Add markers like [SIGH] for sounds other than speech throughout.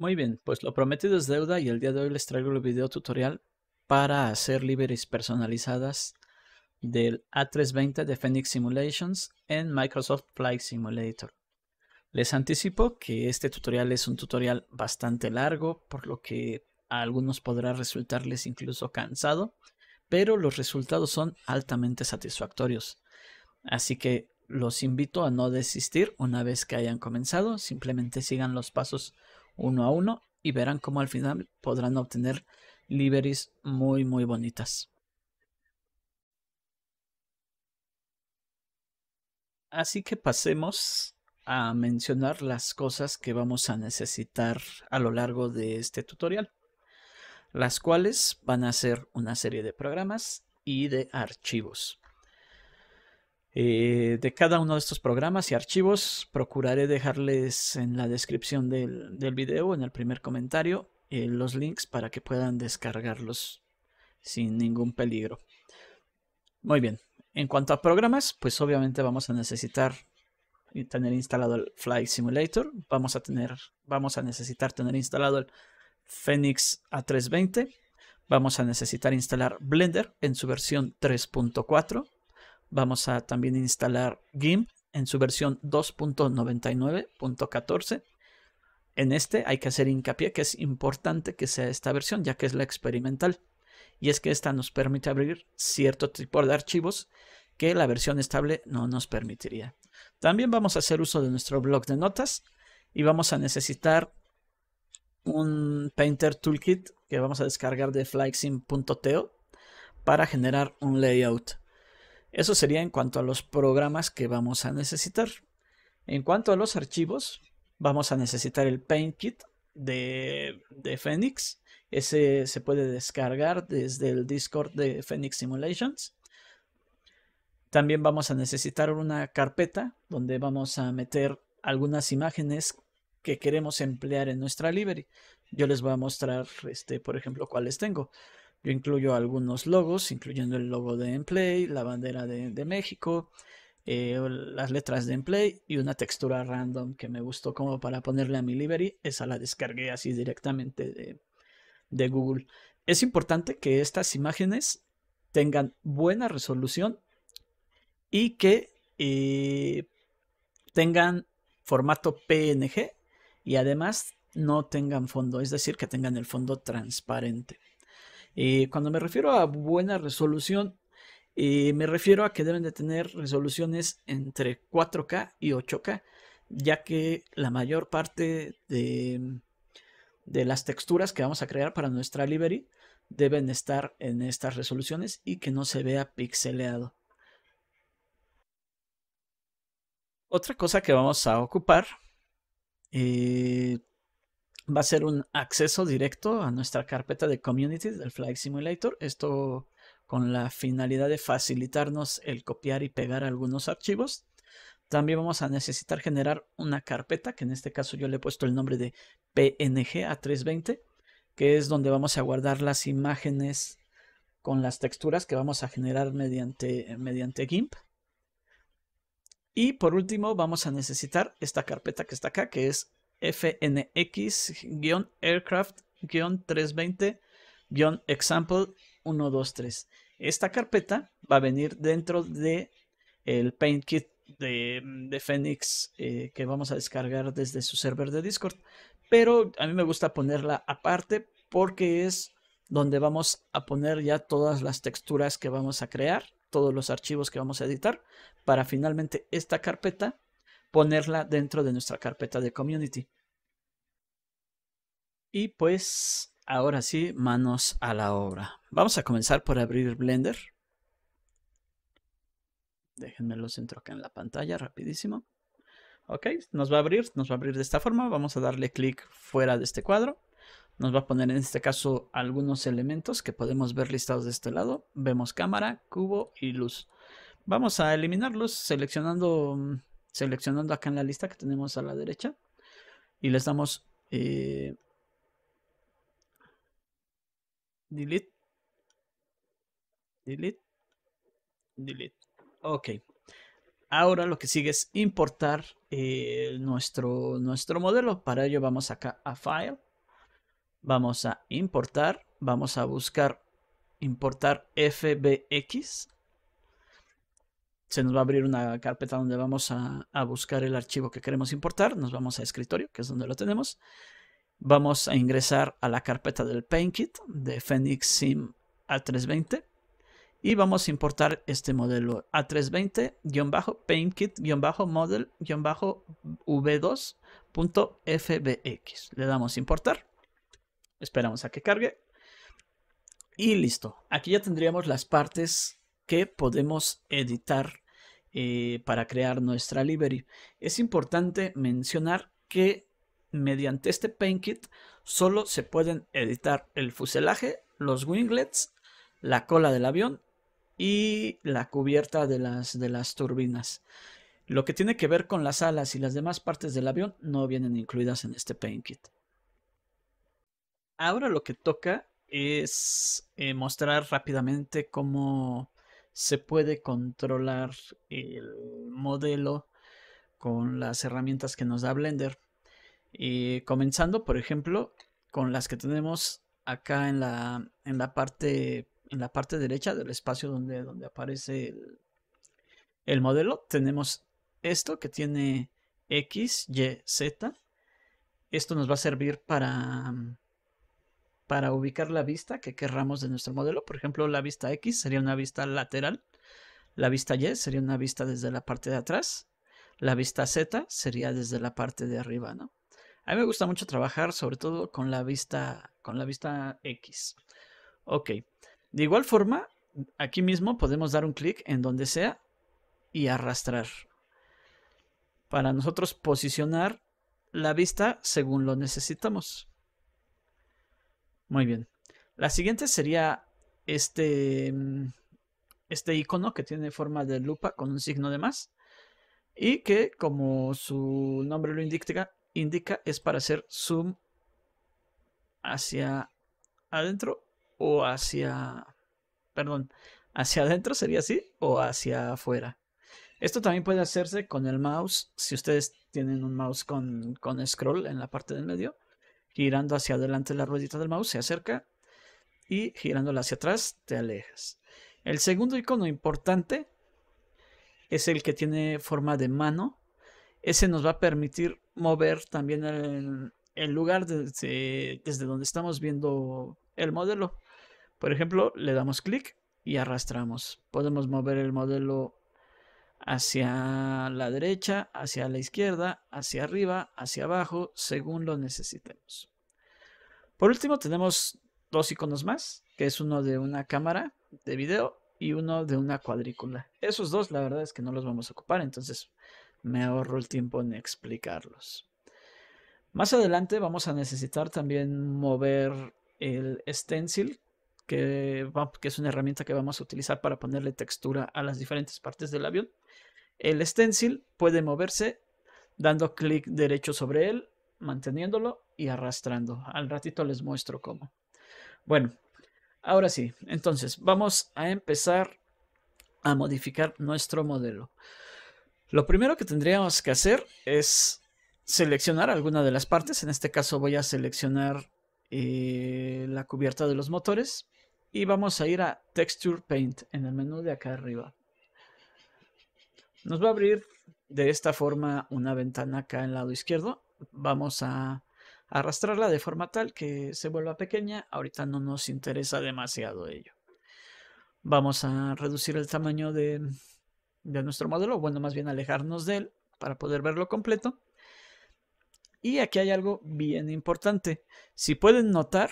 Muy bien, pues lo prometido es deuda y el día de hoy les traigo el video tutorial para hacer librerías personalizadas del A320 de Phoenix Simulations en Microsoft Flight Simulator. Les anticipo que este tutorial es un tutorial bastante largo, por lo que a algunos podrá resultarles incluso cansado, pero los resultados son altamente satisfactorios. Así que los invito a no desistir una vez que hayan comenzado, simplemente sigan los pasos uno a uno y verán cómo al final podrán obtener libraries muy muy bonitas. Así que pasemos a mencionar las cosas que vamos a necesitar a lo largo de este tutorial, las cuales van a ser una serie de programas y de archivos. Eh, de cada uno de estos programas y archivos procuraré dejarles en la descripción del, video, en el primer comentario, eh, los links para que puedan descargarlos sin ningún peligro. Muy bien, en cuanto a programas, pues obviamente vamos a necesitar tener instalado el Flight Simulator, vamos a, tener, vamos a necesitar tener instalado el Phoenix A320, vamos a necesitar instalar Blender en su versión 3.4 Vamos a también instalar GIMP en su versión 2.99.14. En este hay que hacer hincapié que es importante que sea esta versión, ya que es la experimental. Y es que esta nos permite abrir cierto tipo de archivos que la versión estable no nos permitiría. También vamos a hacer uso de nuestro blog de notas y vamos a necesitar un Painter Toolkit que vamos a descargar de flyxim.to para generar un layout. Eso sería en cuanto a los programas que vamos a necesitar. En cuanto a los archivos, vamos a necesitar el PaintKit de, de Phoenix. Ese se puede descargar desde el Discord de Phoenix Simulations. También vamos a necesitar una carpeta donde vamos a meter algunas imágenes que queremos emplear en nuestra library. Yo les voy a mostrar, este, por ejemplo, cuáles tengo. Yo incluyo algunos logos, incluyendo el logo de Emplay, la bandera de, México, eh, las letras de Emplay y una textura random que me gustó como para ponerle a mi library. Esa la descargué así directamente de, Google. Es importante que estas imágenes tengan buena resolución y que eh, tengan formato PNG y además no tengan fondo, es decir, que tengan el fondo transparente. Eh, cuando me refiero a buena resolución, eh, me refiero a que deben de tener resoluciones entre 4K y 8K, ya que la mayor parte mm, de, las texturas que vamos a crear para nuestra library deben estar en estas resoluciones y que no se vea pixeleado. Otra cosa que vamos a ocupar eh, va a ser un acceso directo a nuestra carpeta de Community del Flight Simulator. Esto con la finalidad de facilitarnos el copiar y pegar algunos archivos. También vamos a necesitar generar una carpeta, que en este caso yo le he puesto el nombre de PNG A320, que es donde vamos a guardar las imágenes con las texturas que vamos a generar mediante, mediante GIMP. Y por último vamos a necesitar esta carpeta que está acá, que es FNX-aircraft-320-example 123. Esta carpeta va a venir dentro de el kit de, de Phoenix eh, que vamos a descargar desde su server de Discord. Pero a mí me gusta ponerla aparte porque es donde vamos a poner ya todas las texturas que vamos a crear, todos los archivos que vamos a editar, para finalmente esta carpeta ponerla dentro de nuestra carpeta de community. Y pues ahora sí, manos a la obra. Vamos a comenzar por abrir Blender. Déjenme los centro acá en la pantalla rapidísimo. Ok, nos va a abrir, nos va a abrir de esta forma. Vamos a darle clic fuera de este cuadro. Nos va a poner en este caso algunos elementos que podemos ver listados de este lado. Vemos cámara, cubo y luz. Vamos a eliminarlos seleccionando mm, seleccionando acá en la lista que tenemos a la derecha y les damos eh, delete, delete, delete. Ok. Ahora lo que sigue es importar eh, nuestro, nuestro modelo. Para ello vamos acá a File. Vamos a importar. Vamos a buscar importar FBX se nos va a abrir una carpeta donde vamos a, buscar el archivo que queremos importar. Nos vamos a escritorio, que es donde lo tenemos. Vamos a ingresar a la carpeta del PaintKit de Phoenix Sim A320 y vamos a importar este modelo A320-PaintKit-Model-V2.fbx. Le damos importar. Esperamos a que cargue. Y listo. Aquí ya tendríamos las partes que podemos editar eh, para crear nuestra library. Es importante mencionar que mediante este paint kit. solo se pueden editar el fuselaje, los winglets, la cola del avión y la cubierta de las, de las turbinas. Lo que tiene que ver con las alas y las demás partes del avión no vienen incluidas en este paint kit. Ahora lo que toca es eh, mostrar rápidamente cómo se puede controlar el modelo con las herramientas que nos da Blender. y eh, comenzando, por ejemplo, con las que tenemos acá en la, en la, parte, en la parte derecha del espacio donde, donde aparece el modelo. Tenemos esto que tiene X, Y, Z. Esto nos va a servir para, para ubicar la vista que querramos de nuestro modelo. Por ejemplo, la vista X sería una vista lateral, la vista Y sería una vista desde la parte de atrás, la vista Z sería desde la parte de arriba, ¿no? A mí me gusta mucho trabajar sobre todo con la vista, con la vista X. Ok, de igual forma, aquí mismo podemos dar un clic en donde sea y arrastrar. Para nosotros posicionar la vista según lo necesitamos. Muy bien. La siguiente sería este, mm, este icono que tiene forma de lupa con un signo de más y que como su nombre lo indica, indica es para hacer zoom hacia adentro o hacia, perdón, hacia adentro sería así o hacia afuera. Esto también puede hacerse con el mouse si ustedes tienen un mouse con, con scroll en la parte del medio girando hacia adelante la ruedita del mouse, se acerca y girándola hacia atrás te alejas. El segundo icono importante es el que tiene forma de mano. Ese nos va a permitir mover también el, lugar desde, desde donde estamos viendo el modelo. Por ejemplo, le damos clic y arrastramos. Podemos mover el modelo hacia la derecha, hacia la izquierda, hacia arriba, hacia abajo, según lo necesitemos. Por último, tenemos dos iconos más, que es uno de una cámara de video y uno de una cuadrícula. Esos dos, la verdad es que no los vamos a ocupar, entonces me ahorro el tiempo en explicarlos. Más adelante vamos a necesitar también mover el stencil que, es una herramienta que vamos a utilizar para ponerle textura a las diferentes partes del avión. El stencil puede moverse dando clic derecho sobre él, manteniéndolo y arrastrando. Al ratito les muestro cómo. Bueno, ahora sí, entonces vamos a empezar a modificar nuestro modelo. Lo primero que tendríamos que hacer es seleccionar alguna de las partes. En este caso voy a seleccionar eh, la cubierta de los motores y vamos a ir a Texture Paint en el menú de acá arriba. Nos va a abrir de esta forma una ventana acá en el lado izquierdo. Vamos a arrastrarla de forma tal que se vuelva pequeña. Ahorita no nos interesa demasiado ello. Vamos a reducir el tamaño de, nuestro modelo, bueno, más bien alejarnos de él para poder verlo completo. Y aquí hay algo bien importante. Si pueden notar,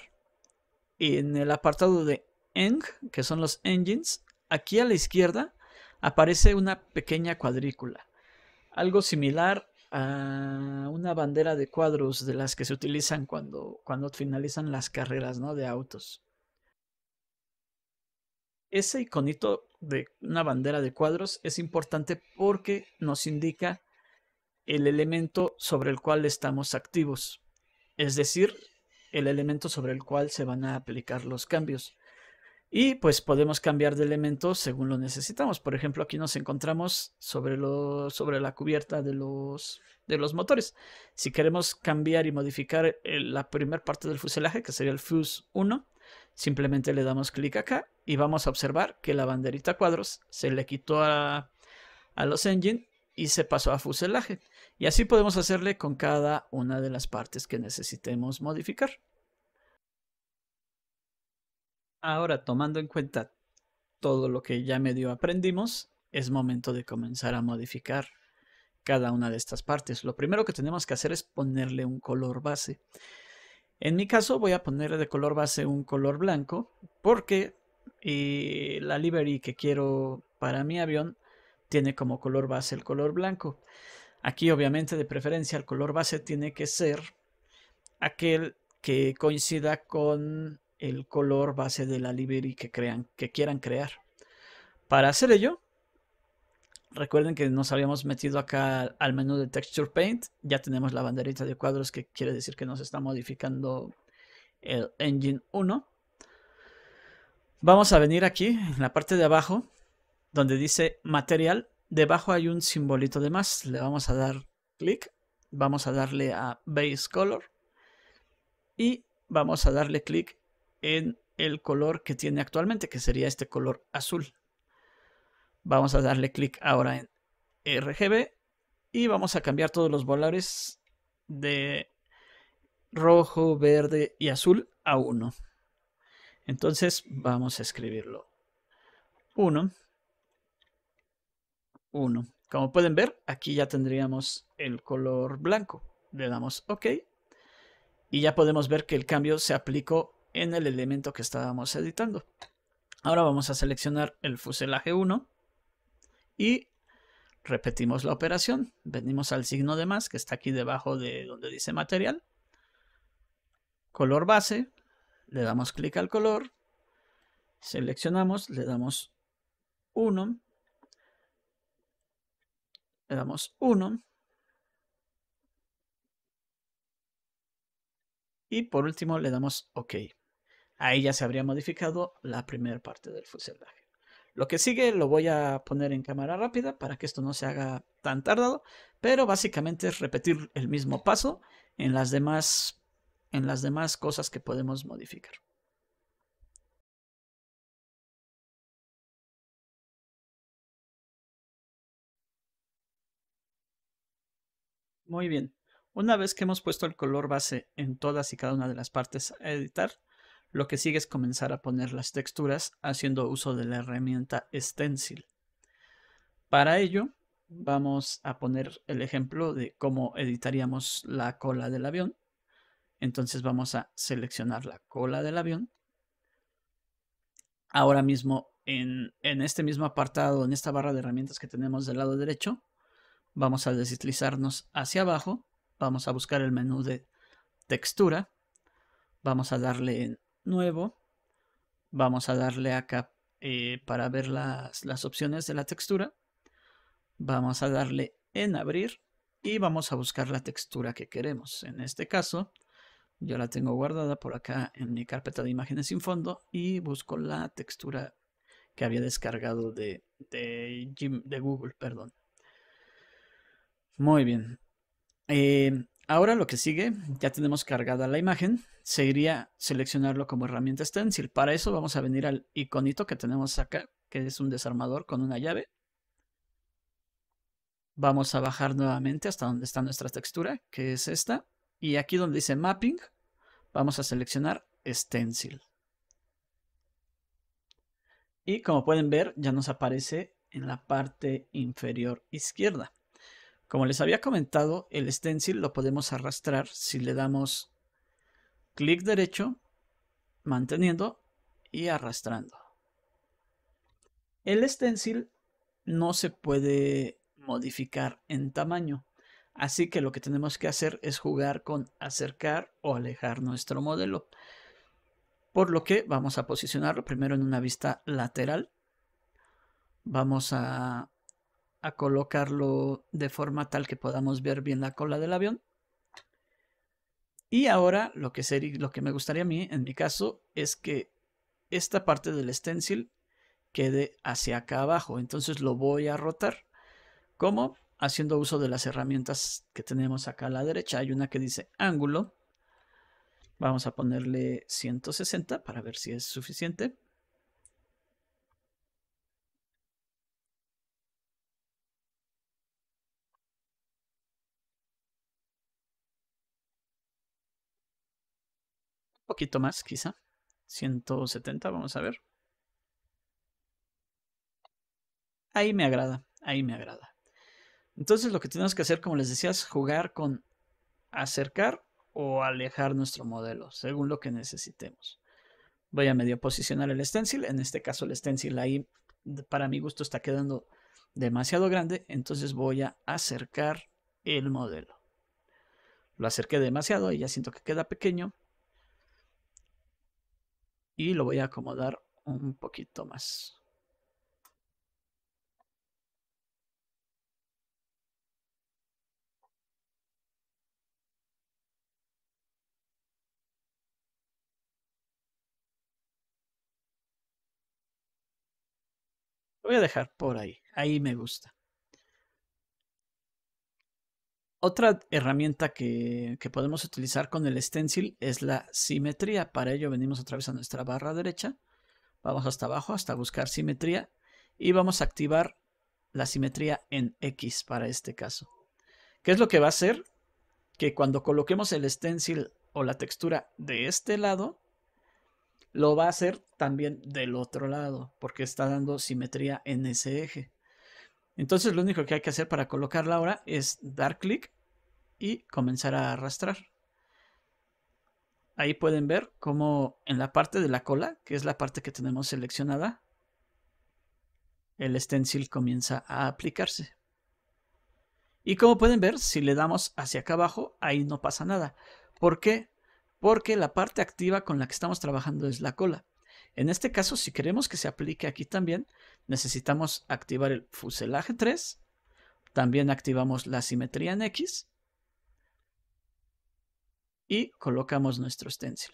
en el apartado de eng, que son los engines, aquí a la izquierda aparece una pequeña cuadrícula, algo similar a una bandera de cuadros de las que se utilizan cuando, cuando finalizan las carreras ¿no? de autos. Ese iconito de una bandera de cuadros es importante porque nos indica el elemento sobre el cual estamos activos, es decir, el elemento sobre el cual se van a aplicar los cambios. Y pues podemos cambiar de elemento según lo necesitamos. Por ejemplo, aquí nos encontramos sobre, sobre la cubierta de los, de los, motores. Si queremos cambiar y modificar la primera parte del fuselaje, que sería el Fuse 1, simplemente le damos clic acá y vamos a observar que la banderita cuadros se le quitó a, a los engine y se pasó a fuselaje. Y así podemos hacerle con cada una de las partes que necesitemos modificar. Ahora, tomando en cuenta todo lo que ya medio aprendimos, es momento de comenzar a modificar cada una de estas partes. Lo primero que tenemos que hacer es ponerle un color base. En mi caso voy a ponerle de color base un color blanco porque eh, la livery que quiero para mi avión tiene como color base el color blanco. Aquí obviamente de preferencia el color base tiene que ser aquel que coincida con el color base de la livery que, crean, que quieran crear. Para hacer ello, recuerden que nos habíamos metido acá al menú de Texture Paint. Ya tenemos la banderita de cuadros que quiere decir que nos está modificando el Engine 1. Vamos a venir aquí, en la parte de abajo, donde dice Material. Debajo hay un simbolito de más. Le vamos a dar clic. Vamos a darle a Base Color. Y vamos a darle clic en el color que tiene actualmente, que sería este color azul. Vamos a darle clic ahora en RGB y vamos a cambiar todos los valores de rojo, verde y azul a 1. Entonces vamos a escribirlo. 1. 1. Como pueden ver, aquí ya tendríamos el color blanco. Le damos OK. Y ya podemos ver que el cambio se aplicó en el elemento que estábamos editando. Ahora vamos a seleccionar el fuselaje 1 y repetimos la operación. Venimos al signo de más que está aquí debajo de donde dice material. Color base, le damos clic al color, seleccionamos, le damos 1, le damos 1 y por último le damos OK ahí ya se habría modificado la primera parte del fuselaje. Lo que sigue lo voy a poner en cámara rápida para que esto no se haga tan tardado, pero básicamente es repetir el mismo paso en las demás, en las demás cosas que podemos modificar. Muy bien, una vez que hemos puesto el color base en todas y cada una de las partes a editar, lo que sigue es comenzar a poner las texturas haciendo uso de la herramienta Stencil. Para ello, vamos a poner el ejemplo de cómo editaríamos la cola del avión. Entonces vamos a seleccionar la cola del avión. Ahora mismo en, este mismo apartado, en esta barra de herramientas que tenemos del lado derecho, vamos a deslizarnos hacia abajo, vamos a buscar el menú de textura, vamos a darle en nuevo, vamos a darle acá eh, para ver las, opciones de la textura. Vamos a darle en abrir y vamos a buscar la textura que queremos. En este caso, yo la tengo guardada por acá en mi carpeta de imágenes sin fondo y busco la textura que había descargado de, de, Google. Perdón. Muy bien. Eh, Ahora lo que sigue, ya tenemos cargada la imagen, seguiría seleccionarlo como herramienta stencil. Para eso vamos a venir al iconito que tenemos acá, que es un desarmador con una llave. Vamos a bajar nuevamente hasta donde está nuestra textura, que es esta. Y aquí donde dice mapping, vamos a seleccionar stencil. Y como pueden ver, ya nos aparece en la parte inferior izquierda. Como les había comentado, el stencil lo podemos arrastrar si le damos clic derecho, manteniendo y arrastrando. El stencil no se puede modificar en tamaño, así que lo que tenemos que hacer es jugar con acercar o alejar nuestro modelo. Por lo que vamos a posicionarlo primero en una vista lateral. Vamos a a colocarlo de forma tal que podamos ver bien la cola del avión. Y ahora lo que, sería, lo que me gustaría a mí, en mi caso, es que esta parte del stencil quede hacia acá abajo. Entonces lo voy a rotar. ¿Cómo? Haciendo uso de las herramientas que tenemos acá a la derecha. Hay una que dice ángulo. Vamos a ponerle 160 para ver si es suficiente. más, quizá. 170, vamos a ver. Ahí me agrada, ahí me agrada. Entonces lo que tenemos que hacer, como les decía, es jugar con acercar o alejar nuestro modelo, según lo que necesitemos. Voy a medio posicionar el stencil, en este caso el stencil ahí para mi gusto está quedando demasiado grande, entonces voy a acercar el modelo. Lo acerqué demasiado y ya siento que queda pequeño, y lo voy a acomodar un poquito más. voy a dejar por ahí, ahí me gusta. Otra herramienta que, podemos utilizar con el stencil es la simetría. Para ello venimos otra vez a nuestra barra derecha. Vamos hasta abajo hasta buscar simetría y vamos a activar la simetría en X para este caso. ¿Qué es lo que va a hacer? Que cuando coloquemos el stencil o la textura de este lado, lo va a hacer también del otro lado porque está dando simetría en ese eje. Entonces lo único que hay que hacer para colocarla ahora es dar clic y comenzar a arrastrar. Ahí pueden ver cómo en la parte de la cola, que es la parte que tenemos seleccionada, el stencil comienza a aplicarse. Y como pueden ver, si le damos hacia acá abajo, ahí no pasa nada. ¿Por qué? Porque la parte activa con la que estamos trabajando es la cola. En este caso, si queremos que se aplique aquí también, necesitamos activar el fuselaje 3, también activamos la simetría en X y colocamos nuestro stencil.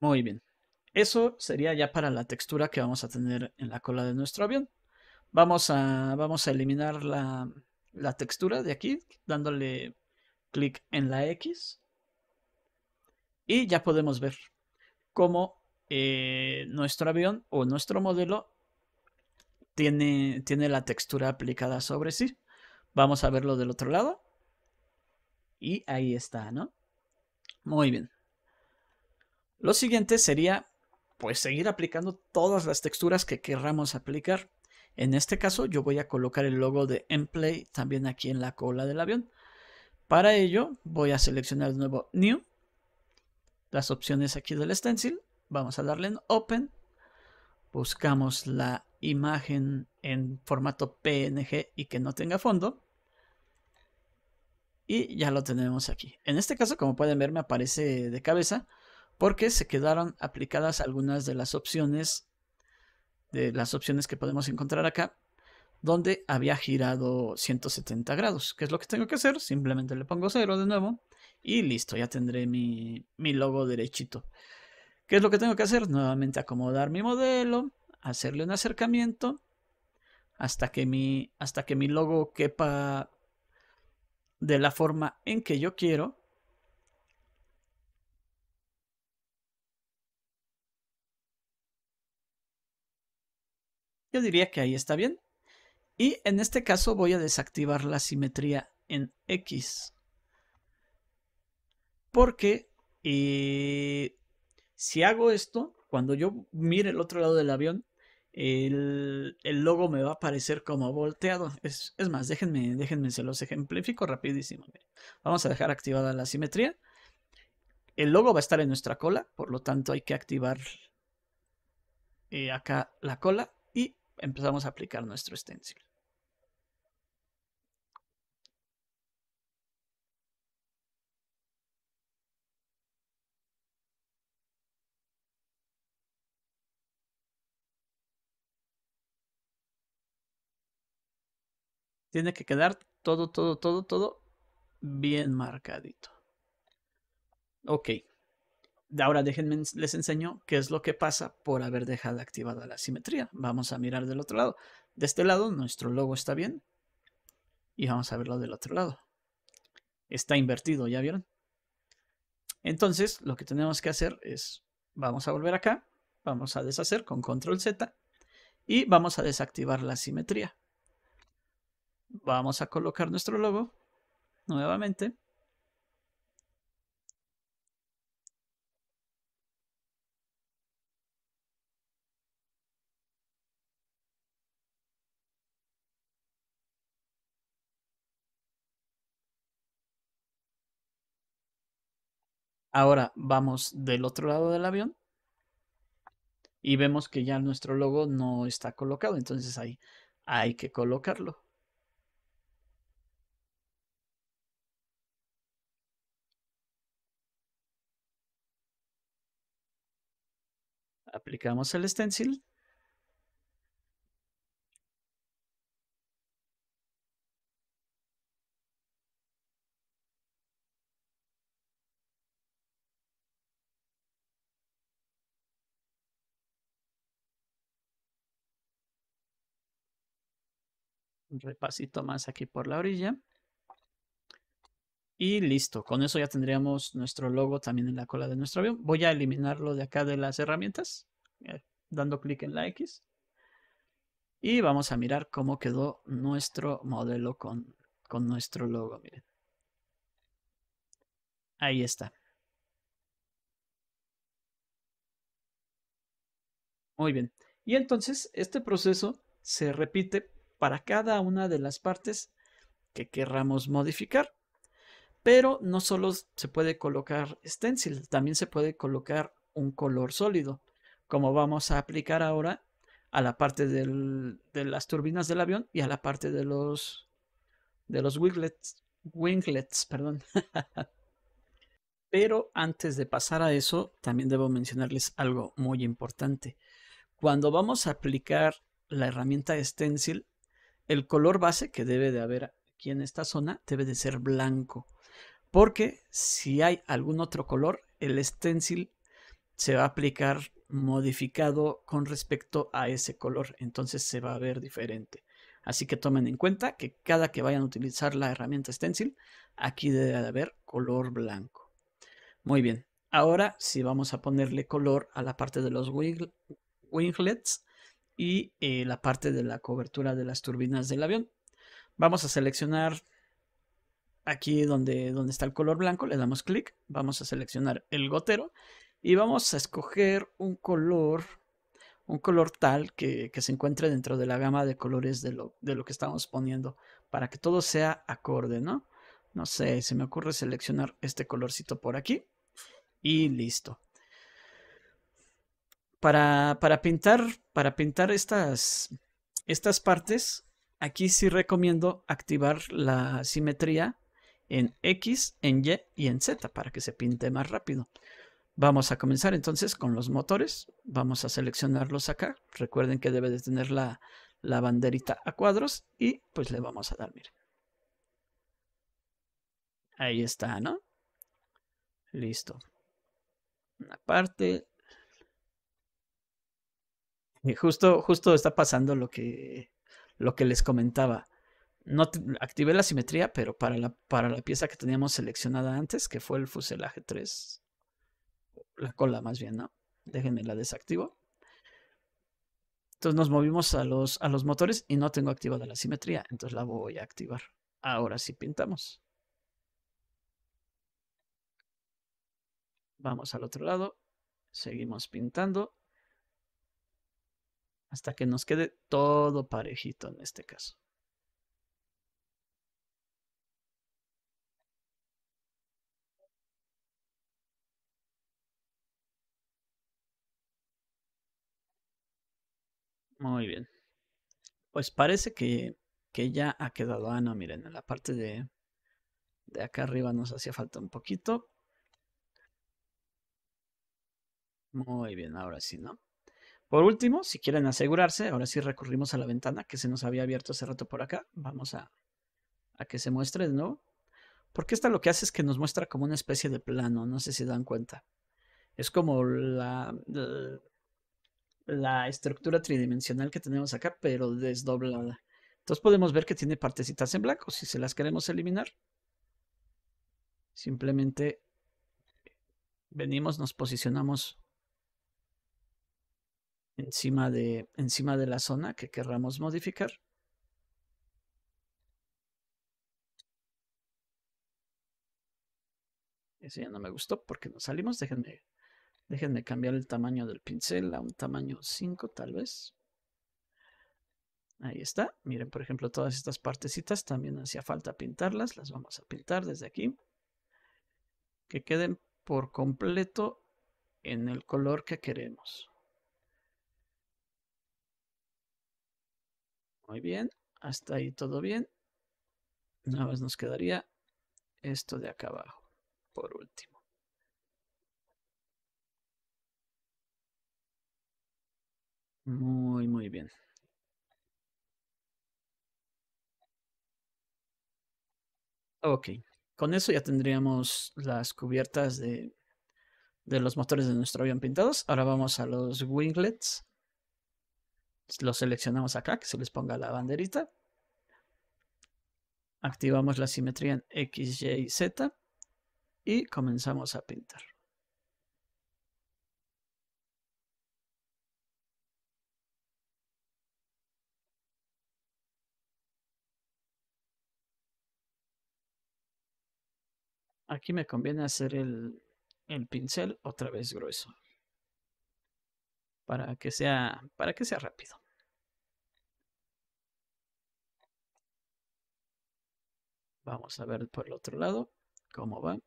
Muy bien. Eso sería ya para la textura que vamos a tener en la cola de nuestro avión. Vamos a, vamos a eliminar la, la textura de aquí, dándole clic en la X. Y ya podemos ver cómo eh, nuestro avión o nuestro modelo tiene, tiene la textura aplicada sobre sí. Vamos a verlo del otro lado. Y ahí está, ¿no? Muy bien. Lo siguiente sería, pues, seguir aplicando todas las texturas que querramos aplicar. En este caso yo voy a colocar el logo de Mplay también aquí en la cola del avión. Para ello voy a seleccionar de nuevo New, las opciones aquí del stencil, vamos a darle en Open, buscamos la imagen en formato PNG y que no tenga fondo. Y ya lo tenemos aquí. En este caso, como pueden ver, me aparece de cabeza porque se quedaron aplicadas algunas de las opciones de las opciones que podemos encontrar acá, donde había girado 170 grados. ¿Qué es lo que tengo que hacer? Simplemente le pongo cero de nuevo y listo, ya tendré mi, mi logo derechito. ¿Qué es lo que tengo que hacer? Nuevamente acomodar mi modelo, hacerle un acercamiento hasta que mi, hasta que mi logo quepa de la forma en que yo quiero Yo diría que ahí está bien. Y en este caso voy a desactivar la simetría en X. Porque eh, si hago esto, cuando yo mire el otro lado del avión, el, logo me va a aparecer como volteado. Es, más, déjenme, déjenme, se los ejemplifico rapidísimo. Vamos a dejar activada la simetría. El logo va a estar en nuestra cola, por lo tanto hay que activar eh, acá la cola empezamos a aplicar nuestro stencil. Tiene que quedar todo, todo, todo, todo bien marcadito. Ok ahora déjenme, les enseño qué es lo que pasa por haber dejado activada la simetría. Vamos a mirar del otro lado. De este lado nuestro logo está bien y vamos a verlo del otro lado. Está invertido, ¿ya vieron? Entonces lo que tenemos que hacer es, vamos a volver acá, vamos a deshacer con control Z y vamos a desactivar la simetría. Vamos a colocar nuestro logo nuevamente Ahora vamos del otro lado del avión y vemos que ya nuestro logo no está colocado, entonces ahí hay que colocarlo. Aplicamos el stencil repasito más aquí por la orilla. Y listo, con eso ya tendríamos nuestro logo también en la cola de nuestro avión. Voy a eliminarlo de acá de las herramientas, eh, dando clic en la X. Y vamos a mirar cómo quedó nuestro modelo con, con nuestro logo. Ahí está. Muy bien. Y entonces este proceso se repite para cada una de las partes que querramos modificar. Pero no solo se puede colocar stencil, también se puede colocar un color sólido, como vamos a aplicar ahora a la parte de las turbinas del avión y a la parte de los de los winglets, winglets perdón. [LAUGHS] Pero antes de pasar a eso, también debo mencionarles algo muy importante. Cuando vamos a aplicar la herramienta stencil, el color base que debe de haber aquí en esta zona debe de ser blanco. Porque si hay algún otro color, el stencil se va a aplicar modificado con respecto a ese color. Entonces se va a ver diferente. Así que tomen en cuenta que cada que vayan a utilizar la herramienta stencil, aquí debe de haber color blanco. Muy bien. Ahora si vamos a ponerle color a la parte de los winglets, y eh, la parte de la cobertura de las turbinas del avión. Vamos a seleccionar aquí donde, donde está el color blanco, le damos clic, vamos a seleccionar el gotero y vamos a escoger un color, un color tal que, se encuentre dentro de la gama de colores de lo, de lo, que estamos poniendo para que todo sea acorde, ¿no? No sé, se me ocurre seleccionar este colorcito por aquí y listo. Para, para pintar para pintar estas, estas partes, aquí sí recomiendo activar la simetría en X, en Y y en Z para que se pinte más rápido. Vamos a comenzar entonces con los motores. Vamos a seleccionarlos acá. Recuerden que debe de tener la, la banderita a cuadros y pues le vamos a dar, miren. Ahí está, ¿no? Listo. Una parte, justo, justo está pasando lo que, lo que les comentaba. No activé la simetría, pero para la, para la pieza que teníamos seleccionada antes, que fue el fuselaje 3, la cola más bien, ¿no? Déjenme la desactivo. Entonces nos movimos a los, a los motores y no tengo activada la simetría, entonces la voy a activar. Ahora sí pintamos. Vamos al otro lado, seguimos pintando hasta que nos quede todo parejito en este caso. Muy bien. Pues parece que, que ya ha quedado. Ah, no, miren, en la parte de, de acá arriba nos hacía falta un poquito. Muy bien, ahora sí, ¿no? Por último, si quieren asegurarse, ahora sí recurrimos a la ventana que se nos había abierto hace rato por acá. Vamos a, que se muestre de nuevo. Porque esta lo que hace es que nos muestra como una especie de plano, no sé si dan cuenta. Es como la, la, la estructura tridimensional que tenemos acá, pero desdoblada. Entonces podemos ver que tiene partecitas en blanco. Si se las queremos eliminar, simplemente venimos, nos posicionamos encima de, encima de la zona que querramos modificar. Ese ya no me gustó porque nos salimos. dejen déjenme cambiar el tamaño del pincel a un tamaño 5 tal vez. Ahí está. Miren, por ejemplo, todas estas partecitas también hacía falta pintarlas. Las vamos a pintar desde aquí. Que queden por completo en el color que queremos. Muy bien, hasta ahí todo bien. Una vez nos quedaría esto de acá abajo, por último. Muy, muy bien. Ok, con eso ya tendríamos las cubiertas de, de los motores de nuestro avión pintados. Ahora vamos a los winglets. Lo seleccionamos acá, que se les ponga la banderita. Activamos la simetría en X, Y y Z y comenzamos a pintar. Aquí me conviene hacer el pincel otra vez grueso para que sea, para que sea rápido. Vamos a ver por el otro lado cómo va. Ok,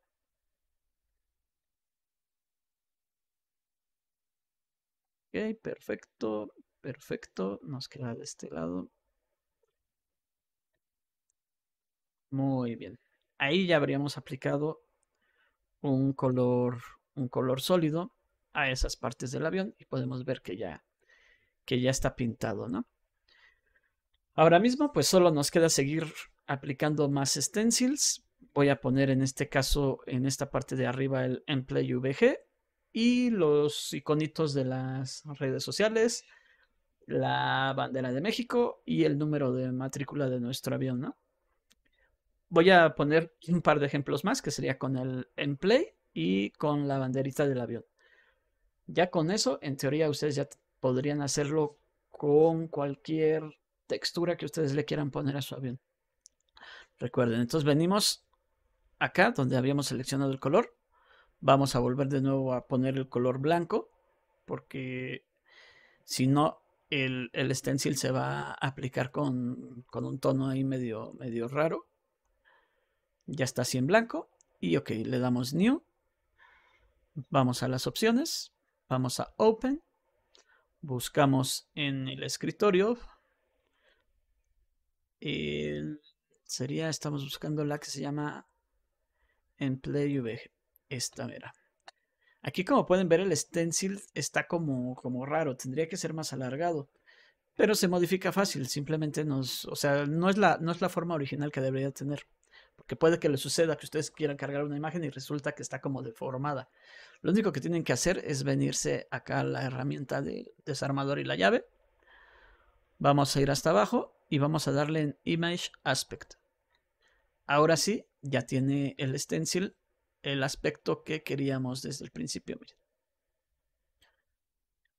perfecto, perfecto. Nos queda de este lado. Muy bien. Ahí ya habríamos aplicado un color, un color sólido a esas partes del avión y podemos ver que ya, que ya está pintado, ¿no? Ahora mismo pues solo nos queda seguir aplicando más stencils. Voy a poner en este caso en esta parte de arriba el Emplay VG y los iconitos de las redes sociales, la bandera de México y el número de matrícula de nuestro avión, ¿no? Voy a poner un par de ejemplos más que sería con el Emplay y con la banderita del avión. Ya con eso, en teoría, ustedes ya podrían hacerlo con cualquier textura que ustedes le quieran poner a su avión. Recuerden, entonces venimos acá donde habíamos seleccionado el color. Vamos a volver de nuevo a poner el color blanco porque si no el, stencil se va a aplicar con, un tono ahí medio, medio raro. Ya está así en blanco. Y ok, le damos New. Vamos a las opciones. Vamos a Open. Buscamos en el escritorio. sería, estamos buscando la que se llama en Play Esta, mira. Aquí como pueden ver el stencil está como, como raro, tendría que ser más alargado. Pero se modifica fácil, simplemente nos, o sea, no es la, no es la forma original que debería tener que puede que le suceda que ustedes quieran cargar una imagen y resulta que está como deformada. Lo único que tienen que hacer es venirse acá a la herramienta de desarmador y la llave. Vamos a ir hasta abajo y vamos a darle en Image Aspect. Ahora sí, ya tiene el stencil el aspecto que queríamos desde el principio.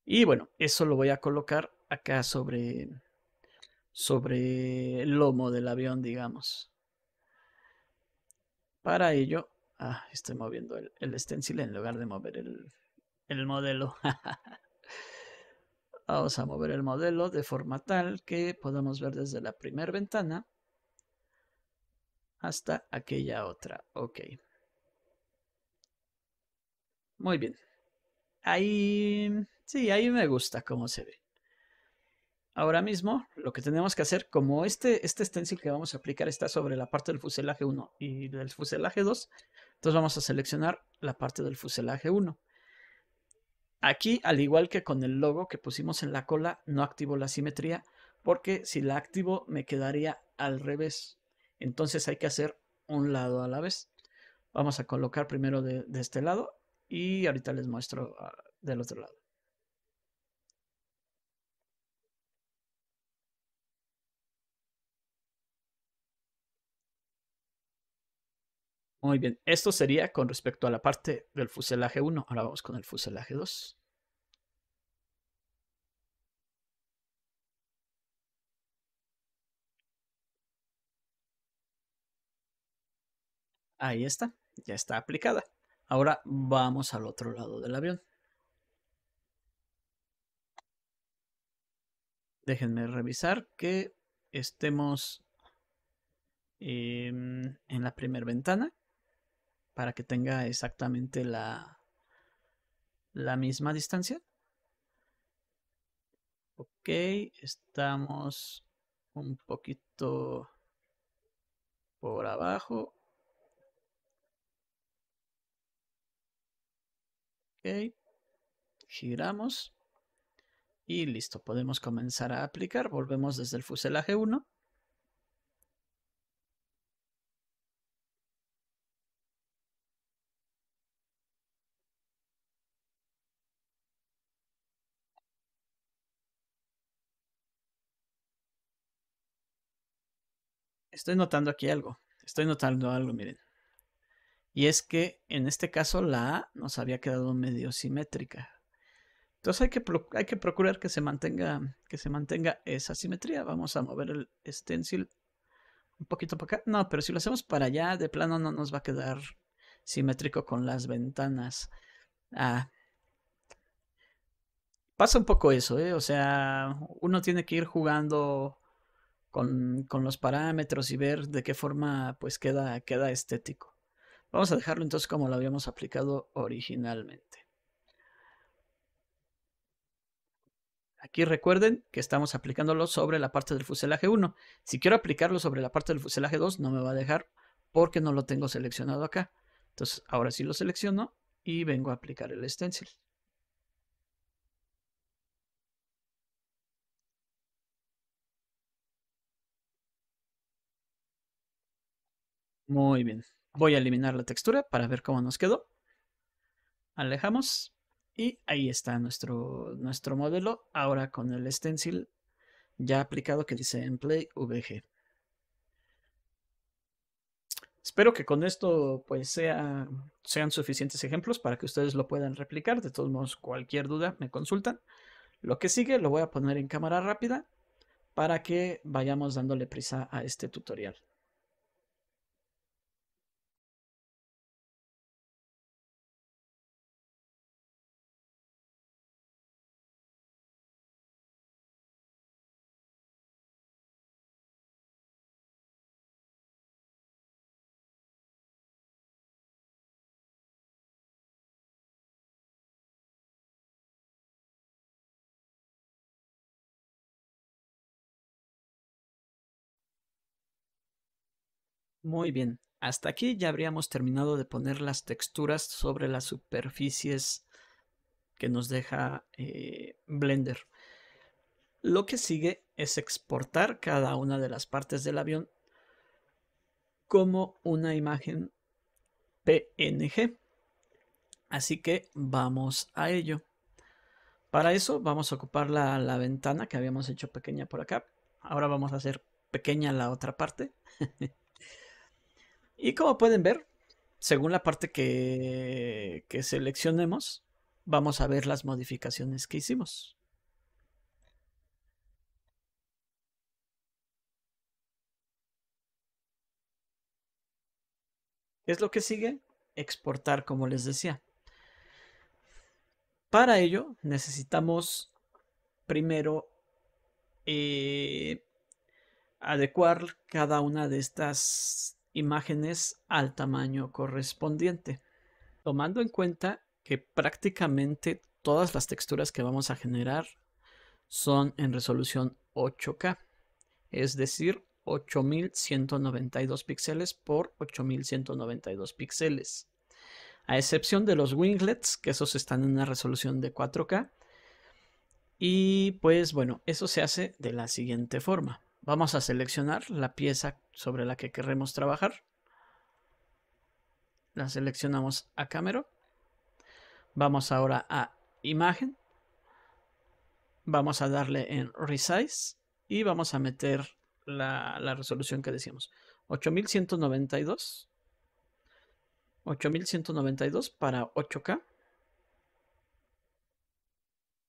Y bueno, eso lo voy a colocar acá sobre, sobre el lomo del avión, digamos. Para ello, ah, estoy moviendo el, stencil en lugar de mover el, el modelo. [LAUGHS] Vamos a mover el modelo de forma tal que podamos ver desde la primera ventana hasta aquella otra. Ok. Muy bien. Ahí, sí, ahí me gusta cómo se ve ahora mismo lo que tenemos que hacer, como este, este stencil que vamos a aplicar está sobre la parte del fuselaje 1 y del fuselaje 2, entonces vamos a seleccionar la parte del fuselaje 1. Aquí, al igual que con el logo que pusimos en la cola, no activo la simetría porque si la activo me quedaría al revés. Entonces hay que hacer un lado a la vez. Vamos a colocar primero de, este lado y ahorita les muestro ah, del otro lado. Muy bien, esto sería con respecto a la parte del fuselaje 1. Ahora vamos con el fuselaje 2. Ahí está, ya está aplicada. Ahora vamos al otro lado del avión. Déjenme revisar que estemos em, en la primera ventana para que tenga exactamente la, la misma distancia. Ok, estamos un poquito por abajo. Ok, giramos y listo, podemos comenzar a aplicar. Volvemos desde el fuselaje 1 estoy notando aquí algo. Estoy notando algo, miren. Y es que en este caso la A nos había quedado medio simétrica. Entonces hay que, hay que procurar que se, mantenga, que se mantenga esa simetría. Vamos a mover el stencil un poquito para acá. No, pero si lo hacemos para allá, de plano no nos va a quedar simétrico con las ventanas. Ah. Pasa un poco eso, ¿eh? O sea, uno tiene que ir jugando con, los parámetros y ver de qué forma pues queda, queda estético. Vamos a dejarlo entonces como lo habíamos aplicado originalmente. Aquí recuerden que estamos aplicándolo sobre la parte del fuselaje 1. Si quiero aplicarlo sobre la parte del fuselaje 2 no me va a dejar porque no lo tengo seleccionado acá. Entonces ahora sí lo selecciono y vengo a aplicar el stencil. Muy bien. Voy a eliminar la textura para ver cómo nos quedó. Alejamos. Y ahí está nuestro, nuestro modelo. Ahora con el stencil ya aplicado que dice Play VG. Espero que con esto pues sean suficientes ejemplos para que ustedes lo puedan replicar. De todos modos, cualquier duda me consultan. Lo que sigue lo voy a poner en cámara rápida para que vayamos dándole prisa a este tutorial. Muy bien, hasta aquí ya habríamos terminado de poner las texturas sobre las superficies que nos deja eh, Blender. Lo que sigue es exportar cada una de las partes del avión como una imagen PNG. Así que vamos a ello. Para eso vamos a ocupar la, la, ventana que habíamos hecho pequeña por acá. Ahora vamos a hacer pequeña la otra parte. [LAUGHS] Y como pueden ver, según la parte que, seleccionemos, vamos a ver las modificaciones que hicimos. ¿Qué es lo que sigue? Exportar, como les decía. Para ello necesitamos primero eh, adecuar cada una de estas imágenes al tamaño correspondiente, tomando en cuenta que prácticamente todas las texturas que vamos a generar son en resolución 8K, es decir, 8192 píxeles por 8192 píxeles. A excepción de los winglets, que esos están en una resolución de 4K. Y pues bueno, eso se hace de la siguiente forma. Vamos a seleccionar la pieza sobre la que queremos trabajar. La seleccionamos a cámara. Vamos ahora a Imagen. Vamos a darle en Resize y vamos a meter la, la resolución que decíamos. 8192. 8192 para 8K.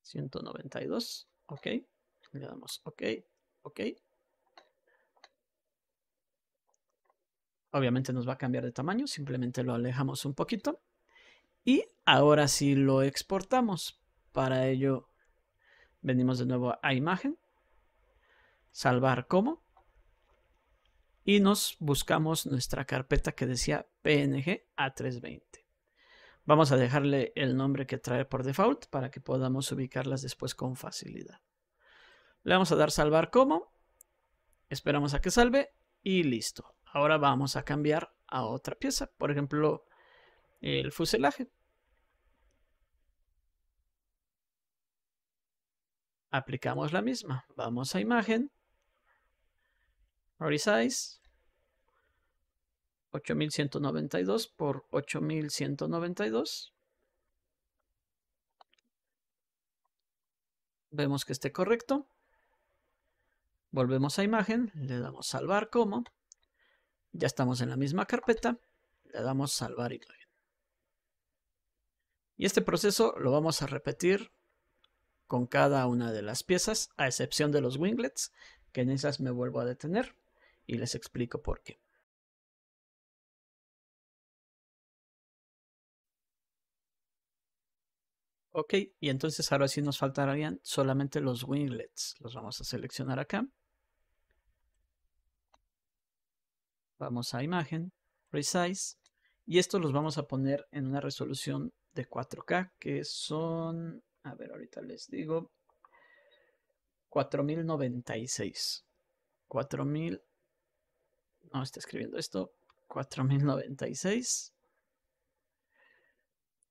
192. Ok. Le damos OK. OK. obviamente nos va a cambiar de tamaño, simplemente lo alejamos un poquito. Y ahora sí lo exportamos. Para ello venimos de nuevo a imagen, salvar como, y nos buscamos nuestra carpeta que decía PNG A320. Vamos a dejarle el nombre que trae por default para que podamos ubicarlas después con facilidad. Le vamos a dar salvar como, esperamos a que salve y listo. Ahora vamos a cambiar a otra pieza, por ejemplo, el fuselaje. Aplicamos la misma. Vamos a imagen, resize, 8192 por 8192. Vemos que esté correcto. Volvemos a imagen, le damos salvar como. Ya estamos en la misma carpeta, le damos salvar y login. Y este proceso lo vamos a repetir con cada una de las piezas, a excepción de los winglets, que en esas me vuelvo a detener y les explico por qué. Ok, y entonces ahora sí nos faltarían solamente los winglets. Los vamos a seleccionar acá. Vamos a imagen, resize, y estos los vamos a poner en una resolución de 4K, que son, a ver, ahorita les digo, 4096. 4000, no está escribiendo esto, 4096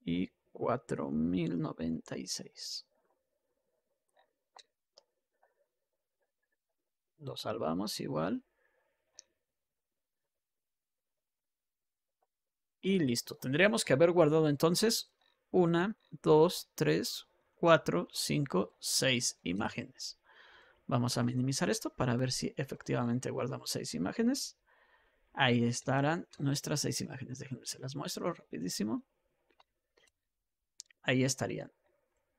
y 4096. Lo salvamos igual. Y listo. Tendríamos que haber guardado entonces una, 2, 3, 4, 5, 6 imágenes. Vamos a minimizar esto para ver si efectivamente guardamos seis imágenes. Ahí estarán nuestras seis imágenes. Déjenme se las muestro rapidísimo. Ahí estarían.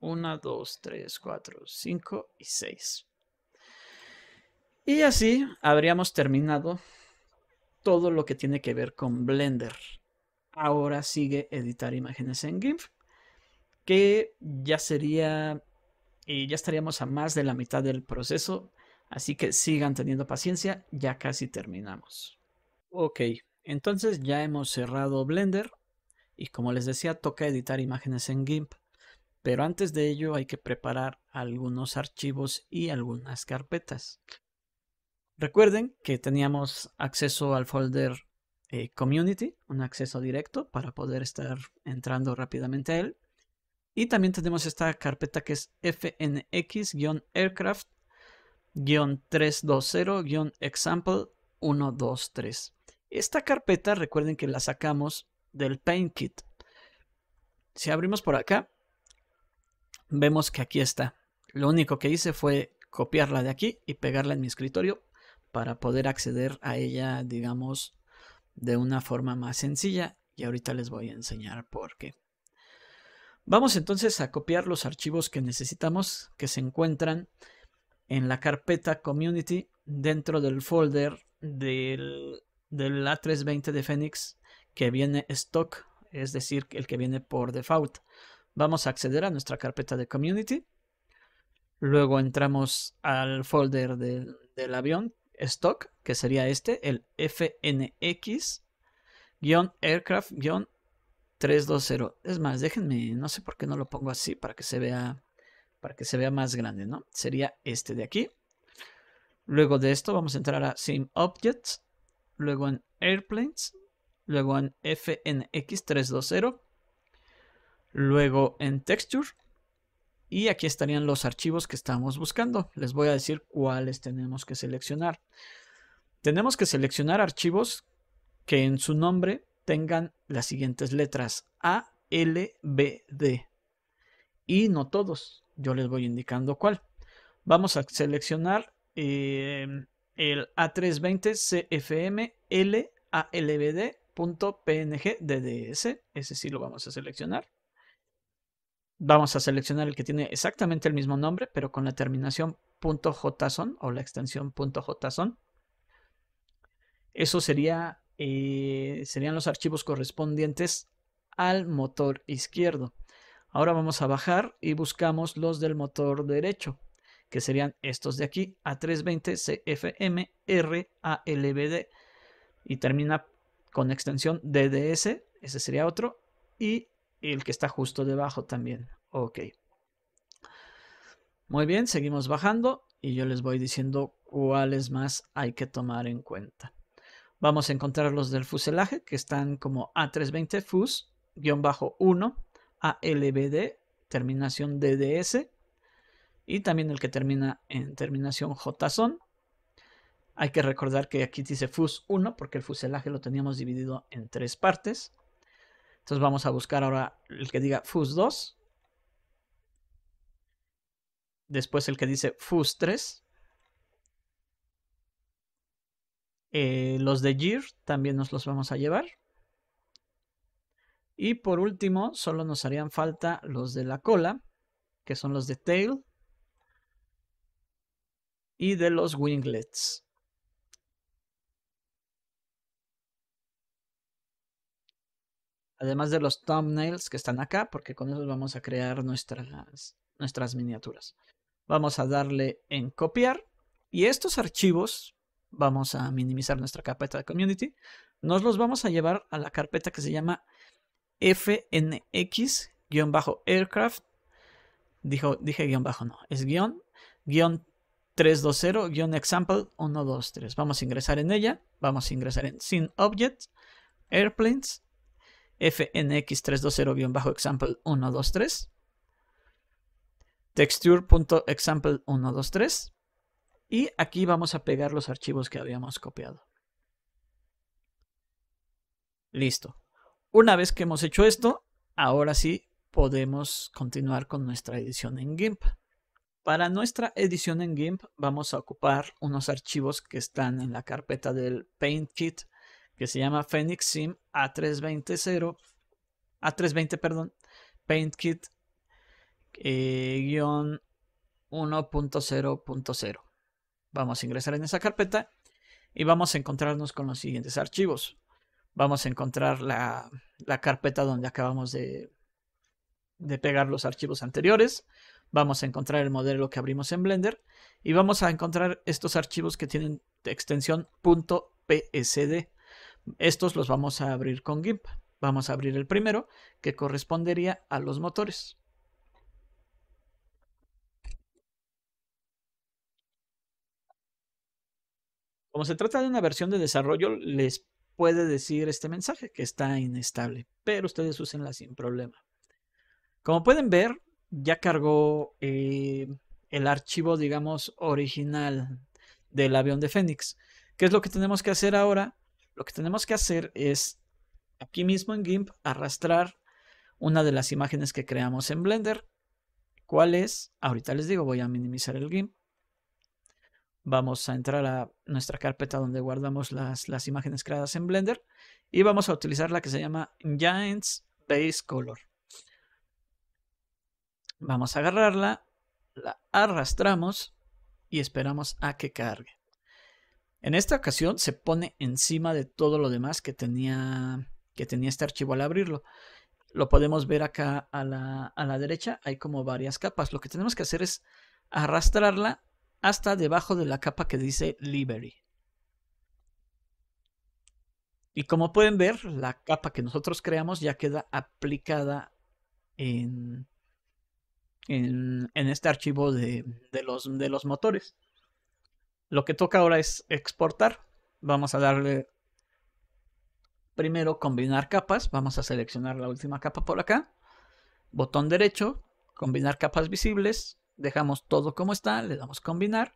1, 2, 3, 4, 5 y 6. Y así habríamos terminado todo lo que tiene que ver con Blender. Ahora sigue editar imágenes en GIMP, que ya sería, y eh, ya estaríamos a más de la mitad del proceso, así que sigan teniendo paciencia, ya casi terminamos. Ok, entonces ya hemos cerrado Blender y como les decía, toca editar imágenes en GIMP, pero antes de ello hay que preparar algunos archivos y algunas carpetas. Recuerden que teníamos acceso al folder eh, community, un acceso directo para poder estar entrando rápidamente a él. Y también tenemos esta carpeta que es fnx-aircraft-320-example123. Esta carpeta, recuerden que la sacamos del Paint Kit. Si abrimos por acá, vemos que aquí está. Lo único que hice fue copiarla de aquí y pegarla en mi escritorio para poder acceder a ella, digamos, de una forma más sencilla y ahorita les voy a enseñar por qué. Vamos entonces a copiar los archivos que necesitamos que se encuentran en la carpeta community dentro del folder del, del A320 de Phoenix que viene stock, es decir, el que viene por default. Vamos a acceder a nuestra carpeta de community. Luego entramos al folder del avión stock, que sería este, el FNX-aircraft-320. Es más, déjenme, no sé por qué no lo pongo así para que se vea para que se vea más grande, ¿no? Sería este de aquí. Luego de esto vamos a entrar a Sim Objects, luego en Airplanes, luego en FNX320, luego en Texture, y aquí estarían los archivos que estamos buscando. Les voy a decir cuáles tenemos que seleccionar. Tenemos que seleccionar archivos que en su nombre tengan las siguientes letras A, L, B, D. Y no todos. Yo les voy indicando cuál. Vamos a seleccionar eh, el A320 CFM Ese sí lo vamos a seleccionar vamos a seleccionar el que tiene exactamente el mismo nombre, pero con la terminación .json o la extensión .json. Eso sería, eh, serían los archivos correspondientes al motor izquierdo. Ahora vamos a bajar y buscamos los del motor derecho, que serían estos de aquí, A320 cfmralbd y termina con extensión DDS, ese sería otro, y y el que está justo debajo también. Ok. Muy bien, seguimos bajando y yo les voy diciendo cuáles más hay que tomar en cuenta. Vamos a encontrar los del fuselaje que están como A320 FUS, bajo 1, ALBD, terminación DDS y también el que termina en terminación JSON. Hay que recordar que aquí dice FUS 1 porque el fuselaje lo teníamos dividido en tres partes. Entonces vamos a buscar ahora el que diga fus2. Después el que dice fus3. Eh, los de GEAR también nos los vamos a llevar. Y por último, solo nos harían falta los de la cola, que son los de tail y de los winglets. además de los thumbnails que están acá, porque con esos vamos a crear nuestras, miniaturas. Vamos a darle en copiar y estos archivos, vamos a minimizar nuestra carpeta de community, nos los vamos a llevar a la carpeta que se llama fnx-aircraft. Dijo, dije guión bajo, no, es guión, guión 320-example 123. Vamos a ingresar en ella, vamos a ingresar en scene object, airplanes, fnx320-example123, texture.example123 y aquí vamos a pegar los archivos que habíamos copiado. Listo. Una vez que hemos hecho esto, ahora sí podemos continuar con nuestra edición en GIMP. Para nuestra edición en GIMP vamos a ocupar unos archivos que están en la carpeta del Paint Kit que se llama Phoenix Sim A320, A320 perdón, PaintKit 1.0.0. Eh, vamos a ingresar en esa carpeta y vamos a encontrarnos con los siguientes archivos. Vamos a encontrar la, carpeta donde acabamos de, de pegar los archivos anteriores. Vamos a encontrar el modelo que abrimos en Blender y vamos a encontrar estos archivos que tienen extensión .psd. Estos los vamos a abrir con GIMP. Vamos a abrir el primero, que correspondería a los motores. Como se trata de una versión de desarrollo, les puede decir este mensaje que está inestable, pero ustedes úsenla sin problema. Como pueden ver, ya cargó eh, el archivo, digamos, original del avión de Fénix. ¿Qué es lo que tenemos que hacer ahora? Lo que tenemos que hacer es aquí mismo en GIMP arrastrar una de las imágenes que creamos en Blender. ¿Cuál es? Ahorita les digo, voy a minimizar el GIMP. Vamos a entrar a nuestra carpeta donde guardamos las, las imágenes creadas en Blender y vamos a utilizar la que se llama Giants Base Color. Vamos a agarrarla, la arrastramos y esperamos a que cargue. En esta ocasión se pone encima de todo lo demás que tenía, este archivo al abrirlo. Lo podemos ver acá a la, derecha, hay como varias capas. Lo que tenemos que hacer es arrastrarla hasta debajo de la capa que dice Library. Y como pueden ver, la capa que nosotros creamos ya queda aplicada en, este archivo de los motores. Lo que toca ahora es exportar. Vamos a darle primero combinar capas. Vamos a seleccionar la última capa por acá. Botón derecho, combinar capas visibles. Dejamos todo como está, le damos combinar.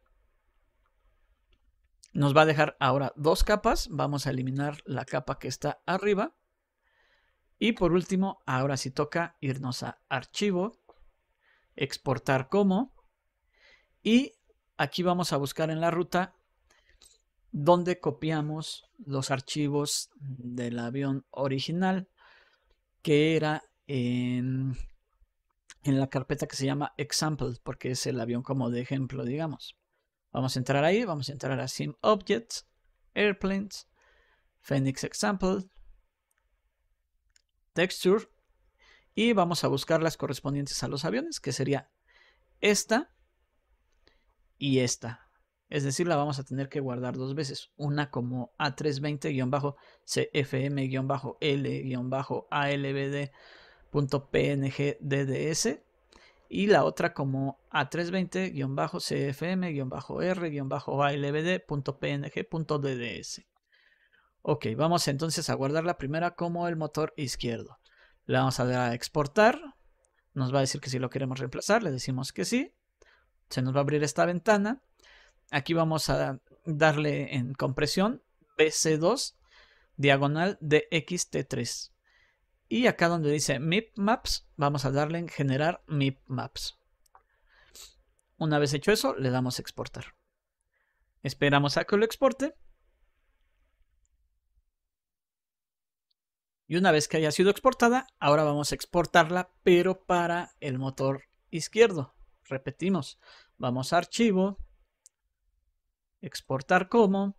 Nos va a dejar ahora dos capas. Vamos a eliminar la capa que está arriba. Y por último, ahora sí toca irnos a archivo, exportar como. Y Aquí vamos a buscar en la ruta donde copiamos los archivos del avión original que era en, la carpeta que se llama Examples, porque es el avión como de ejemplo digamos vamos a entrar ahí vamos a entrar a sim objects airplanes phoenix example texture y vamos a buscar las correspondientes a los aviones que sería esta y esta. Es decir, la vamos a tener que guardar dos veces, una como A320-CFM-L-ALBD.pngdds y la otra como A320-CFM-R-ALBD.png.dds. Ok, vamos entonces a guardar la primera como el motor izquierdo. la vamos a dar a exportar. Nos va a decir que si lo queremos reemplazar, le decimos que sí se nos va a abrir esta ventana. Aquí vamos a darle en compresión pc 2 diagonal de XT3. Y acá donde dice MIP Maps, vamos a darle en generar MIP Maps. Una vez hecho eso, le damos exportar. Esperamos a que lo exporte. Y una vez que haya sido exportada, ahora vamos a exportarla, pero para el motor izquierdo repetimos, vamos a archivo, exportar como.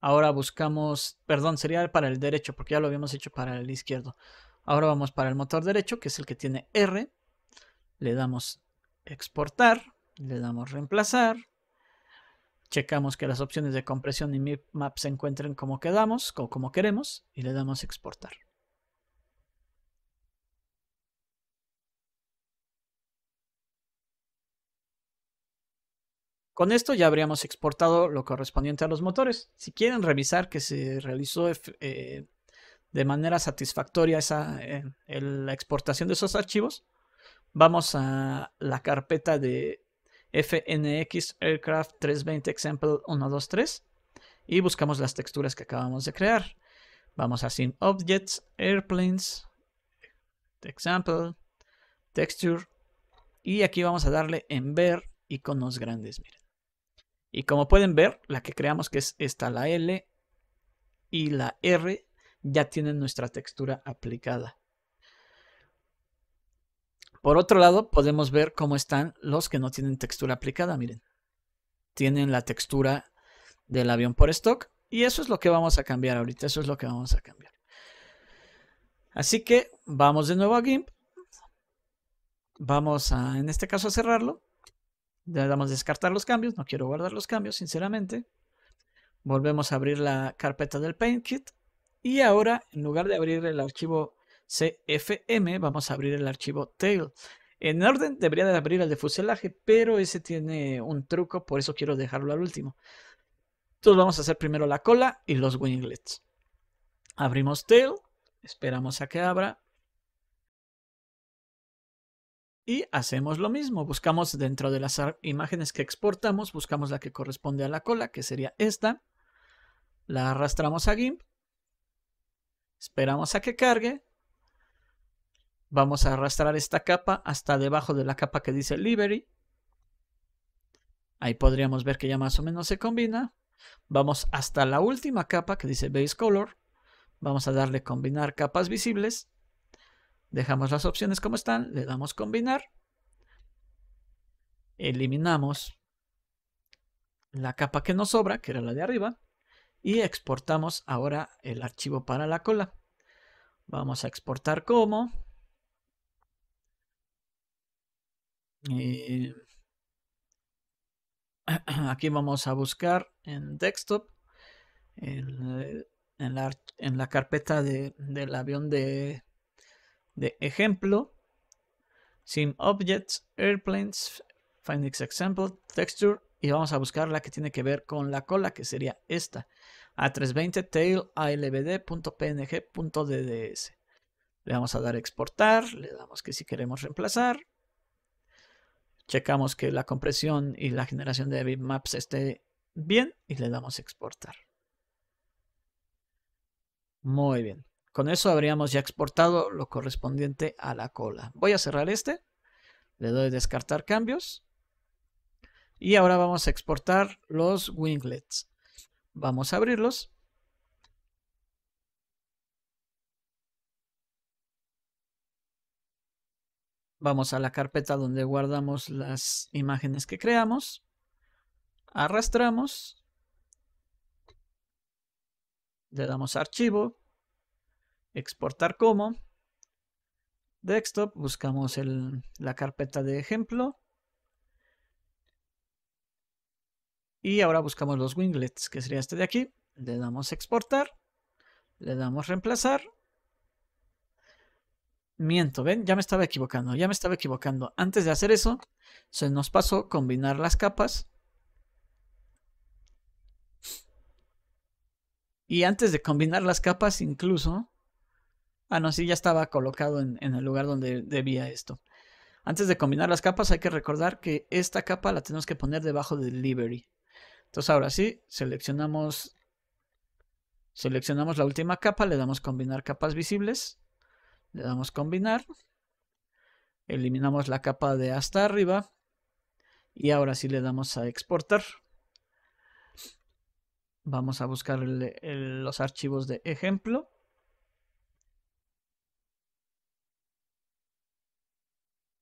Ahora buscamos, perdón, sería para el derecho, porque ya lo habíamos hecho para el izquierdo. Ahora vamos para el motor derecho, que es el que tiene R. Le damos exportar, le damos reemplazar. Checamos que las opciones de compresión y map se encuentren como quedamos, como queremos, y le damos exportar. Con esto ya habríamos exportado lo correspondiente a los motores. Si quieren revisar que se realizó eh, de manera satisfactoria eh, la exportación de esos archivos, vamos a la carpeta de FNX Aircraft 320 Example 123 y buscamos las texturas que acabamos de crear. Vamos a sin Objects, Airplanes, Example, Texture y aquí vamos a darle en ver iconos grandes, miren. Y como pueden ver, la que creamos que es esta, la L y la R, ya tienen nuestra textura aplicada. Por otro lado, podemos ver cómo están los que no tienen textura aplicada, miren. Tienen la textura del avión por stock y eso es lo que vamos a cambiar ahorita, eso es lo que vamos a cambiar. Así que vamos de nuevo a GIMP. Vamos a, en este caso, a cerrarlo. Le damos descartar los cambios. No quiero guardar los cambios, sinceramente. Volvemos a abrir la carpeta del PaintKit. Y ahora, en lugar de abrir el archivo CFM, vamos a abrir el archivo tail. En orden debería de abrir el de fuselaje, pero ese tiene un truco, por eso quiero dejarlo al último. Entonces vamos a hacer primero la cola y los winglets. Abrimos tail, esperamos a que abra. Y hacemos lo mismo, buscamos dentro de las imágenes que exportamos, buscamos la que corresponde a la cola, que sería esta. La arrastramos a GIMP, esperamos a que cargue. Vamos a arrastrar esta capa hasta debajo de la capa que dice Livery. Ahí podríamos ver que ya más o menos se combina. Vamos hasta la última capa que dice Base Color. Vamos a darle combinar capas visibles Dejamos las opciones como están, le damos combinar, eliminamos la capa que nos sobra, que era la de arriba, y exportamos ahora el archivo para la cola. Vamos a exportar como. Eh, [CLEARS THROAT] aquí vamos a buscar en desktop, en, la, en la, carpeta del avión de de ejemplo, sim objects, airplanes, find example, texture, y vamos a buscar la que tiene que ver con la cola, que sería esta, a320 tail.albd.png.dds. Le vamos a dar exportar, le damos que si queremos reemplazar. Checamos que la compresión y la generación de bitmaps esté bien y le damos exportar. Muy bien. Con eso habríamos ya exportado lo correspondiente a la cola. Voy a cerrar este. Le doy descartar cambios. Y ahora vamos a exportar los winglets. Vamos a abrirlos. Vamos a la carpeta donde guardamos las imágenes que creamos. Arrastramos. Le damos archivo, exportar como desktop, buscamos la carpeta de ejemplo y ahora buscamos los winglets, que sería este de aquí, le damos exportar, le damos reemplazar, miento, ven, ya me estaba equivocando, ya me estaba equivocando, antes de hacer eso se nos pasó combinar las capas y antes de combinar las capas incluso Ah, no, sí, ya estaba colocado en, el lugar donde debía esto. Antes de combinar las capas hay que recordar que esta capa la tenemos que poner debajo de Delivery. Entonces ahora sí, seleccionamos, seleccionamos la última capa, le damos combinar capas visibles, le damos combinar, eliminamos la capa de hasta arriba y ahora sí le damos a exportar. Vamos a buscar los archivos de ejemplo.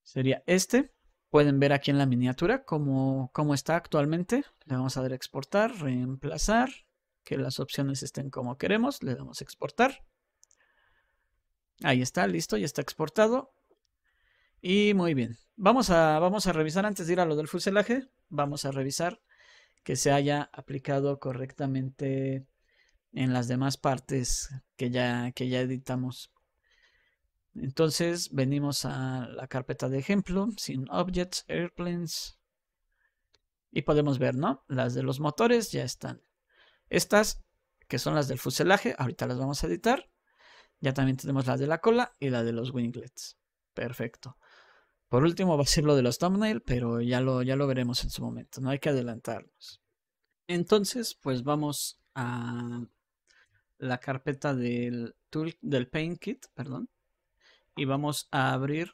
Sería este. Pueden ver aquí en la miniatura cómo, está actualmente. Le vamos a dar exportar, reemplazar, que las opciones estén como queremos. Le damos a exportar. Ahí está, listo, ya está exportado. Y muy bien. Vamos a, vamos a revisar antes de ir a lo del fuselaje. Vamos a revisar que se haya aplicado correctamente en las demás partes que ya, que ya editamos. Entonces venimos a la carpeta de ejemplo, sin objects, airplanes, y podemos ver, ¿no? Las de los motores ya están. Estas, que son las del fuselaje, ahorita las vamos a editar. Ya también tenemos las de la cola y la de los winglets. Perfecto. Por último va a ser lo de los thumbnail, pero ya lo, ya lo veremos en su momento, no hay que adelantarnos. Entonces, pues vamos a la carpeta del, tool, del Paint Kit, perdón y vamos a abrir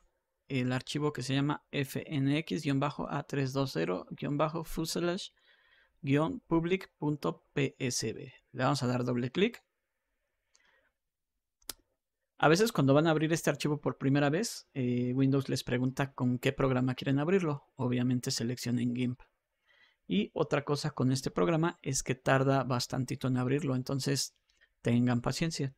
el archivo que se llama fnx-a320-fuselage-public.psb. Le vamos a dar doble clic. A veces cuando van a abrir este archivo por primera vez, eh, Windows les pregunta con qué programa quieren abrirlo. Obviamente seleccionen GIMP. Y otra cosa con este programa es que tarda bastantito en abrirlo, entonces tengan paciencia.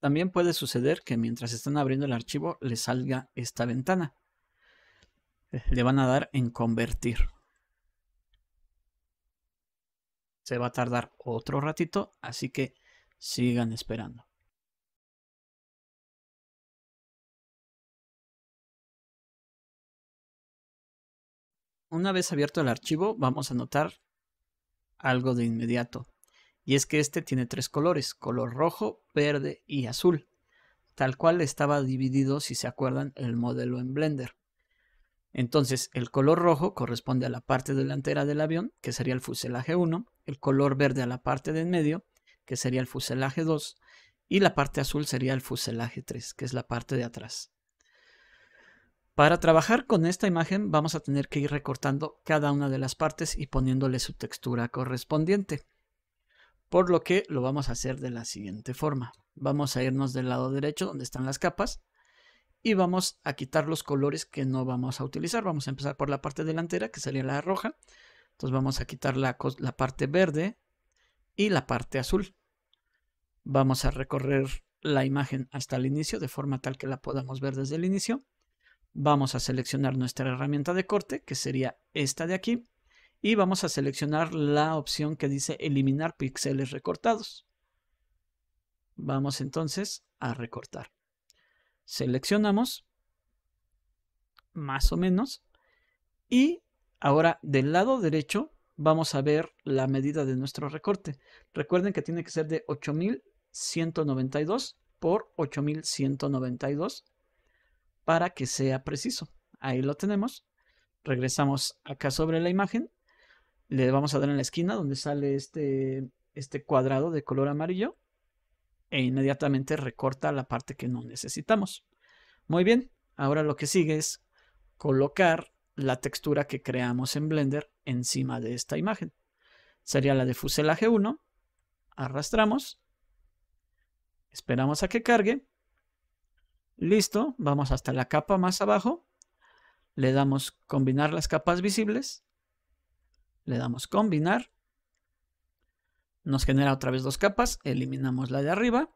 También puede suceder que mientras están abriendo el archivo le salga esta ventana. Le van a dar en convertir. Se va a tardar otro ratito, así que sigan esperando. Una vez abierto el archivo, vamos a notar algo de inmediato. Y es que este tiene tres colores, color rojo, verde y azul, tal cual estaba dividido, si se acuerdan, el modelo en Blender. Entonces, el color rojo corresponde a la parte delantera del avión, que sería el fuselaje 1, el color verde a la parte de en medio, que sería el fuselaje 2, y la parte azul sería el fuselaje 3, que es la parte de atrás. Para trabajar con esta imagen vamos a tener que ir recortando cada una de las partes y poniéndole su textura correspondiente por lo que lo vamos a hacer de la siguiente forma. Vamos a irnos del lado derecho donde están las capas y vamos a quitar los colores que no vamos a utilizar. Vamos a empezar por la parte delantera que sería la roja. Entonces vamos a quitar la, parte verde y la parte azul. Vamos a recorrer la imagen hasta el inicio de forma tal que la podamos ver desde el inicio. Vamos a seleccionar nuestra herramienta de corte que sería esta de aquí y vamos a seleccionar la opción que dice eliminar píxeles recortados. Vamos entonces a recortar. Seleccionamos, más o menos, y ahora del lado derecho vamos a ver la medida de nuestro recorte. Recuerden que tiene que ser de 8192 por 8192 para que sea preciso. Ahí lo tenemos. Regresamos acá sobre la imagen le vamos a dar en la esquina donde sale este, este cuadrado de color amarillo e inmediatamente recorta la parte que no necesitamos. Muy bien, ahora lo que sigue es colocar la textura que creamos en Blender encima de esta imagen. Sería la de fuselaje 1, arrastramos, esperamos a que cargue, listo, vamos hasta la capa más abajo, le damos combinar las capas visibles le damos combinar, nos genera otra vez dos capas, eliminamos la de arriba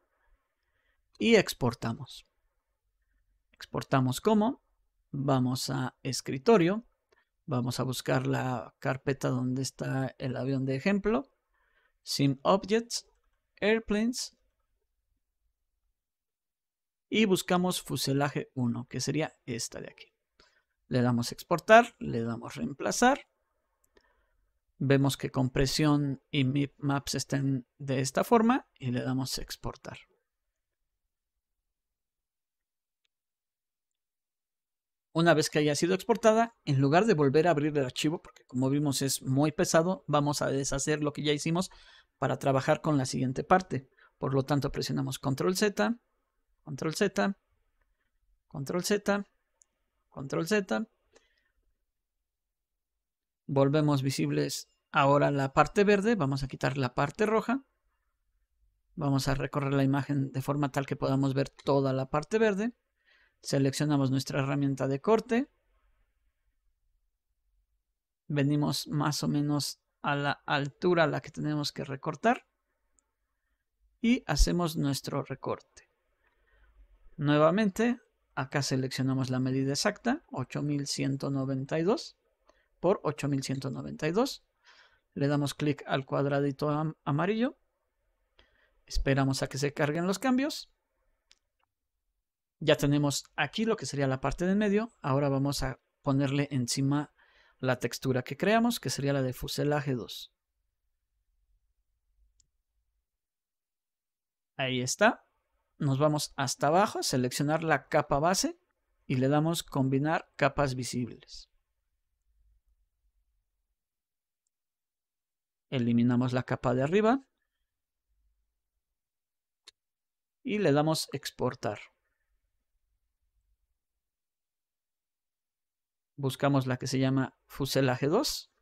y exportamos. Exportamos como, vamos a escritorio, vamos a buscar la carpeta donde está el avión de ejemplo, sim objects, airplanes, y buscamos fuselaje 1, que sería esta de aquí. Le damos exportar, le damos reemplazar vemos que compresión y MIP maps estén de esta forma y le damos exportar. Una vez que haya sido exportada, en lugar de volver a abrir el archivo, porque como vimos es muy pesado, vamos a deshacer lo que ya hicimos para trabajar con la siguiente parte. Por lo tanto, presionamos Control Z, Control Z, Control Z, Control Z, volvemos visibles ahora la parte verde, vamos a quitar la parte roja, vamos a recorrer la imagen de forma tal que podamos ver toda la parte verde, seleccionamos nuestra herramienta de corte, venimos más o menos a la altura a la que tenemos que recortar y hacemos nuestro recorte. Nuevamente, acá seleccionamos la medida exacta, 8192 por 8192. Le damos clic al cuadradito amarillo. Esperamos a que se carguen los cambios. Ya tenemos aquí lo que sería la parte de medio. Ahora vamos a ponerle encima la textura que creamos, que sería la de fuselaje 2. Ahí está. Nos vamos hasta abajo, seleccionar la capa base y le damos combinar capas visibles. eliminamos la capa de arriba y le damos exportar. Buscamos la que se llama fuselaje 2.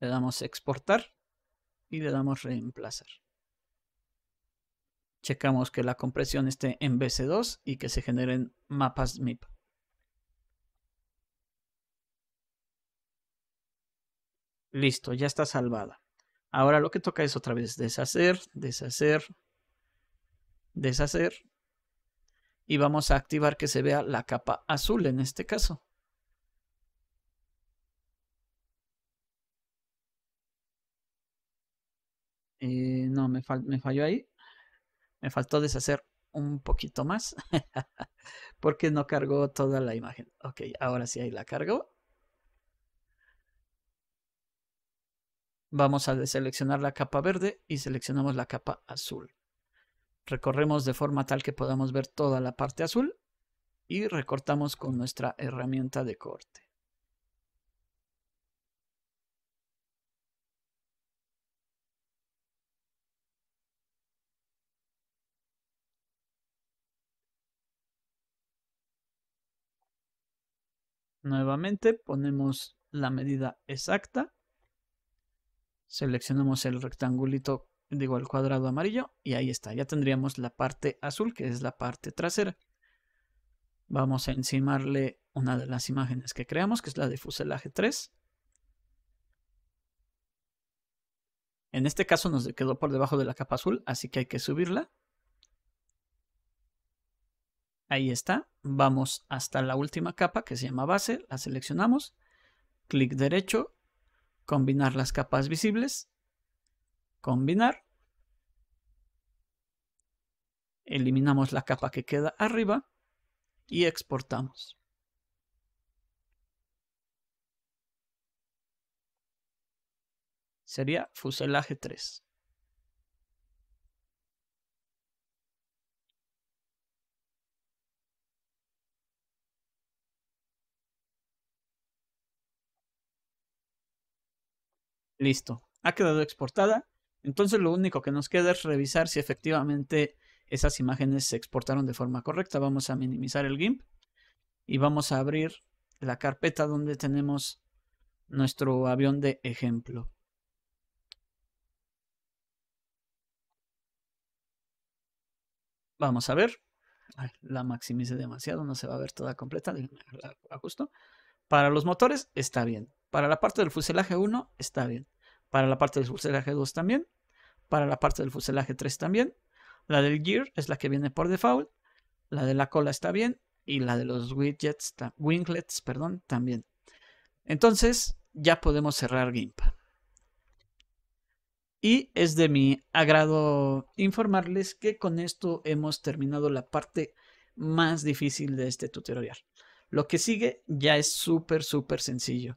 Le damos exportar y le damos reemplazar. Checamos que la compresión esté en BC2 y que se generen mapas MIP. Listo, ya está salvada. Ahora lo que toca es otra vez deshacer, deshacer, deshacer. Y vamos a activar que se vea la capa azul en este caso. Eh, no, me, me falló ahí. Me faltó deshacer un poquito más [LAUGHS] porque no cargó toda la imagen. Ok, ahora sí ahí la cargo. Vamos a deseleccionar la capa verde y seleccionamos la capa azul. Recorremos de forma tal que podamos ver toda la parte azul y recortamos con nuestra herramienta de corte. Nuevamente ponemos la medida exacta seleccionamos el rectangulito, digo el cuadrado amarillo y ahí está, ya tendríamos la parte azul que es la parte trasera. Vamos a encimarle una de las imágenes que creamos, que es la de fuselaje 3. En este caso nos quedó por debajo de la capa azul, así que hay que subirla. Ahí está. Vamos hasta la última capa que se llama base, la seleccionamos, clic derecho combinar las capas visibles, combinar, eliminamos la capa que queda arriba y exportamos. Sería fuselaje 3. Listo, ha quedado exportada. Entonces lo único que nos queda es revisar si efectivamente esas imágenes se exportaron de forma correcta. Vamos a minimizar el GIMP y vamos a abrir la carpeta donde tenemos nuestro avión de ejemplo. Vamos a ver. La maximice demasiado, no se va a ver toda completa. la ajusto. Para los motores está bien. Para la parte del fuselaje 1 está bien. Para la parte del fuselaje 2 también. Para la parte del fuselaje 3 también. La del gear es la que viene por default. La de la cola está bien. Y la de los widgets, winglets, perdón, también. Entonces ya podemos cerrar GIMP. Y es de mi agrado informarles que con esto hemos terminado la parte más difícil de este tutorial. Lo que sigue ya es súper, súper sencillo.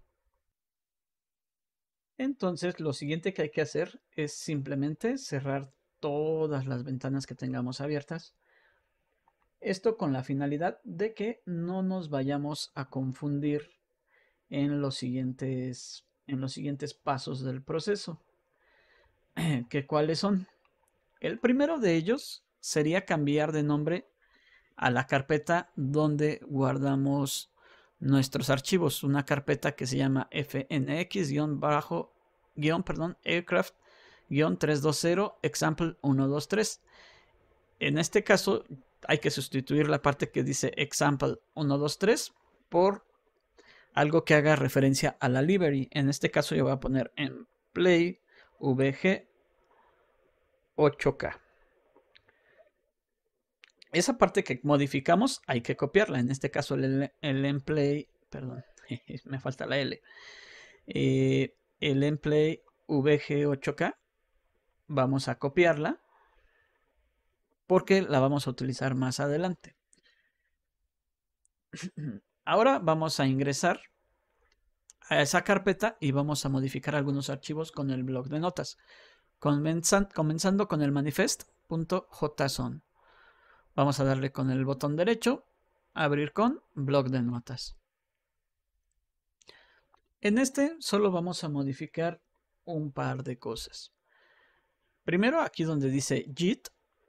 Entonces lo siguiente que hay que hacer es simplemente cerrar todas las ventanas que tengamos abiertas. Esto con la finalidad de que no nos vayamos a confundir en los siguientes, en los siguientes pasos del proceso. [CLEARS THROAT] ¿Que ¿Cuáles son? El primero de ellos sería cambiar de nombre a la carpeta donde guardamos nuestros archivos, una carpeta que se llama fnx-aircraft-320 example 123. En este caso hay que sustituir la parte que dice example 123 por algo que haga referencia a la library. En este caso yo voy a poner en play vg 8k esa parte que modificamos hay que copiarla. En este caso el, el emplay, e perdón, [LAUGHS] me falta la L. Eh, el emplay VG8K, vamos a copiarla porque la vamos a utilizar más adelante. [CLEARS THROAT] Ahora vamos a ingresar a esa carpeta y vamos a modificar algunos archivos con el blog de notas. comenzando con el manifest.json. Vamos a darle con el botón derecho, abrir con bloc de notas. En este solo vamos a modificar un par de cosas. Primero aquí donde dice JIT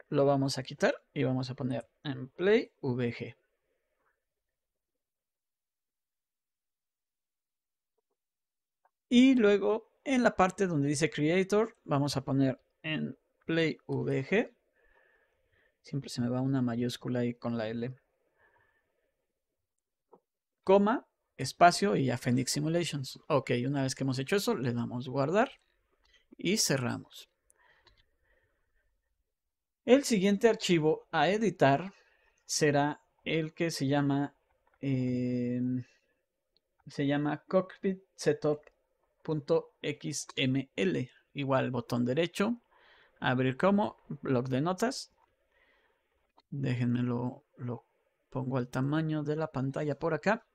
lo vamos a quitar y vamos a poner en play VG. Y luego en la parte donde dice creator vamos a poner en play VG Siempre se me va una mayúscula ahí con la L. Coma, espacio y Phoenix Simulations. Ok, una vez que hemos hecho eso, le damos guardar y cerramos. El siguiente archivo a editar será el que se llama, eh, se llama cockpit setup.xml. Igual botón derecho, abrir como, blog de notas déjenme lo pongo al tamaño de la pantalla por acá.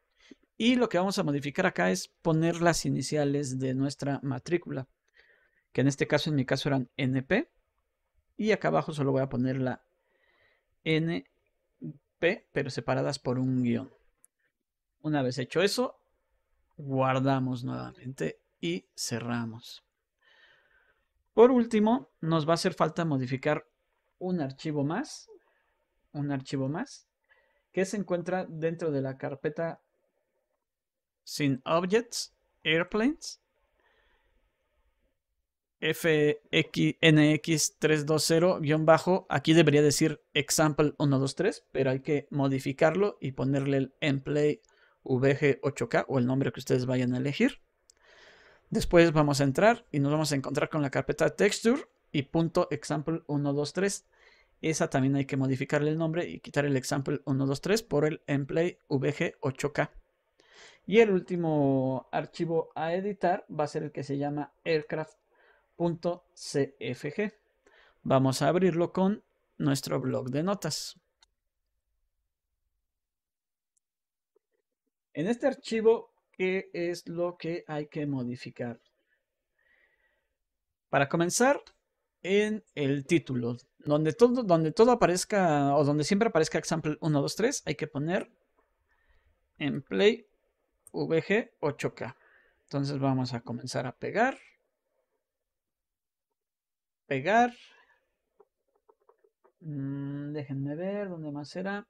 Y lo que vamos a modificar acá es poner las iniciales de nuestra matrícula, que en este caso, en mi caso, eran NP. Y acá abajo solo voy a poner la NP, pero separadas por un guión. Una vez hecho eso, guardamos nuevamente y cerramos. Por último, nos va a hacer falta modificar un archivo más un archivo más, que se encuentra dentro de la carpeta sin objects, airplanes, FXNX320- aquí debería decir example 123, pero hay que modificarlo y ponerle el emplay VG8K o el nombre que ustedes vayan a elegir. Después vamos a entrar y nos vamos a encontrar con la carpeta texture y punto example 123. Esa también hay que modificarle el nombre y quitar el example 123 por el emplay vg 8k. Y el último archivo a editar va a ser el que se llama aircraft.cfg. Vamos a abrirlo con nuestro blog de notas. En este archivo, ¿qué es lo que hay que modificar? Para comenzar, en el título. Donde todo, donde todo aparezca, o donde siempre aparezca example 1, 2, 3, hay que poner en play VG 8K. Entonces vamos a comenzar a pegar. Pegar. Mm, déjenme ver dónde más era.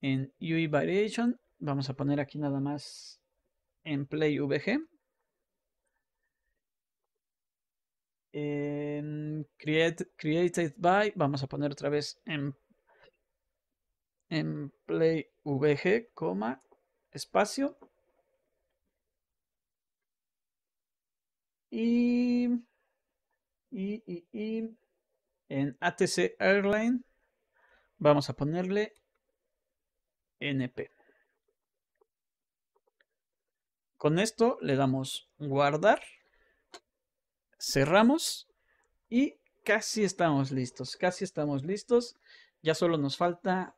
En UI Variation. Vamos a poner aquí nada más en play VG. en create, Created by, vamos a poner otra vez en, en Play VG, coma, espacio. y, y, y en ATC Airline vamos a ponerle NP. Con esto le damos guardar cerramos y casi estamos listos, casi estamos listos. Ya solo nos falta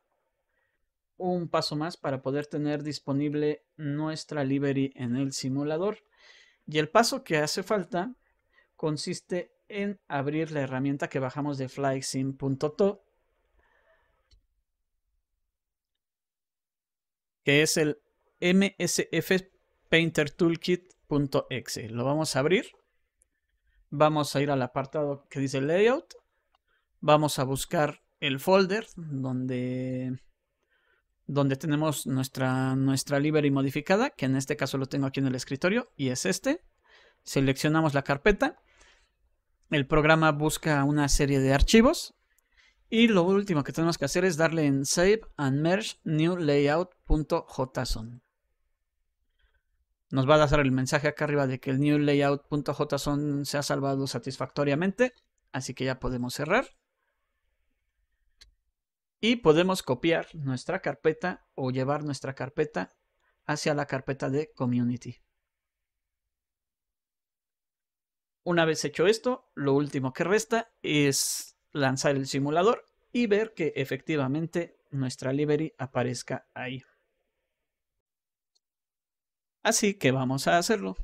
un paso más para poder tener disponible nuestra library en el simulador. Y el paso que hace falta consiste en abrir la herramienta que bajamos de flysim.to, que es el msfpaintertoolkit.exe. Lo vamos a abrir. Vamos a ir al apartado que dice layout. Vamos a buscar el folder donde, donde tenemos nuestra, nuestra library modificada, que en este caso lo tengo aquí en el escritorio, y es este. Seleccionamos la carpeta. El programa busca una serie de archivos. Y lo último que tenemos que hacer es darle en Save and Merge New Layout.json nos va a dar el mensaje acá arriba de que el new se ha salvado satisfactoriamente. Así que ya podemos cerrar. Y podemos copiar nuestra carpeta o llevar nuestra carpeta hacia la carpeta de community. Una vez hecho esto, lo último que resta es lanzar el simulador y ver que efectivamente nuestra library aparezca ahí. Así que vamos a hacerlo.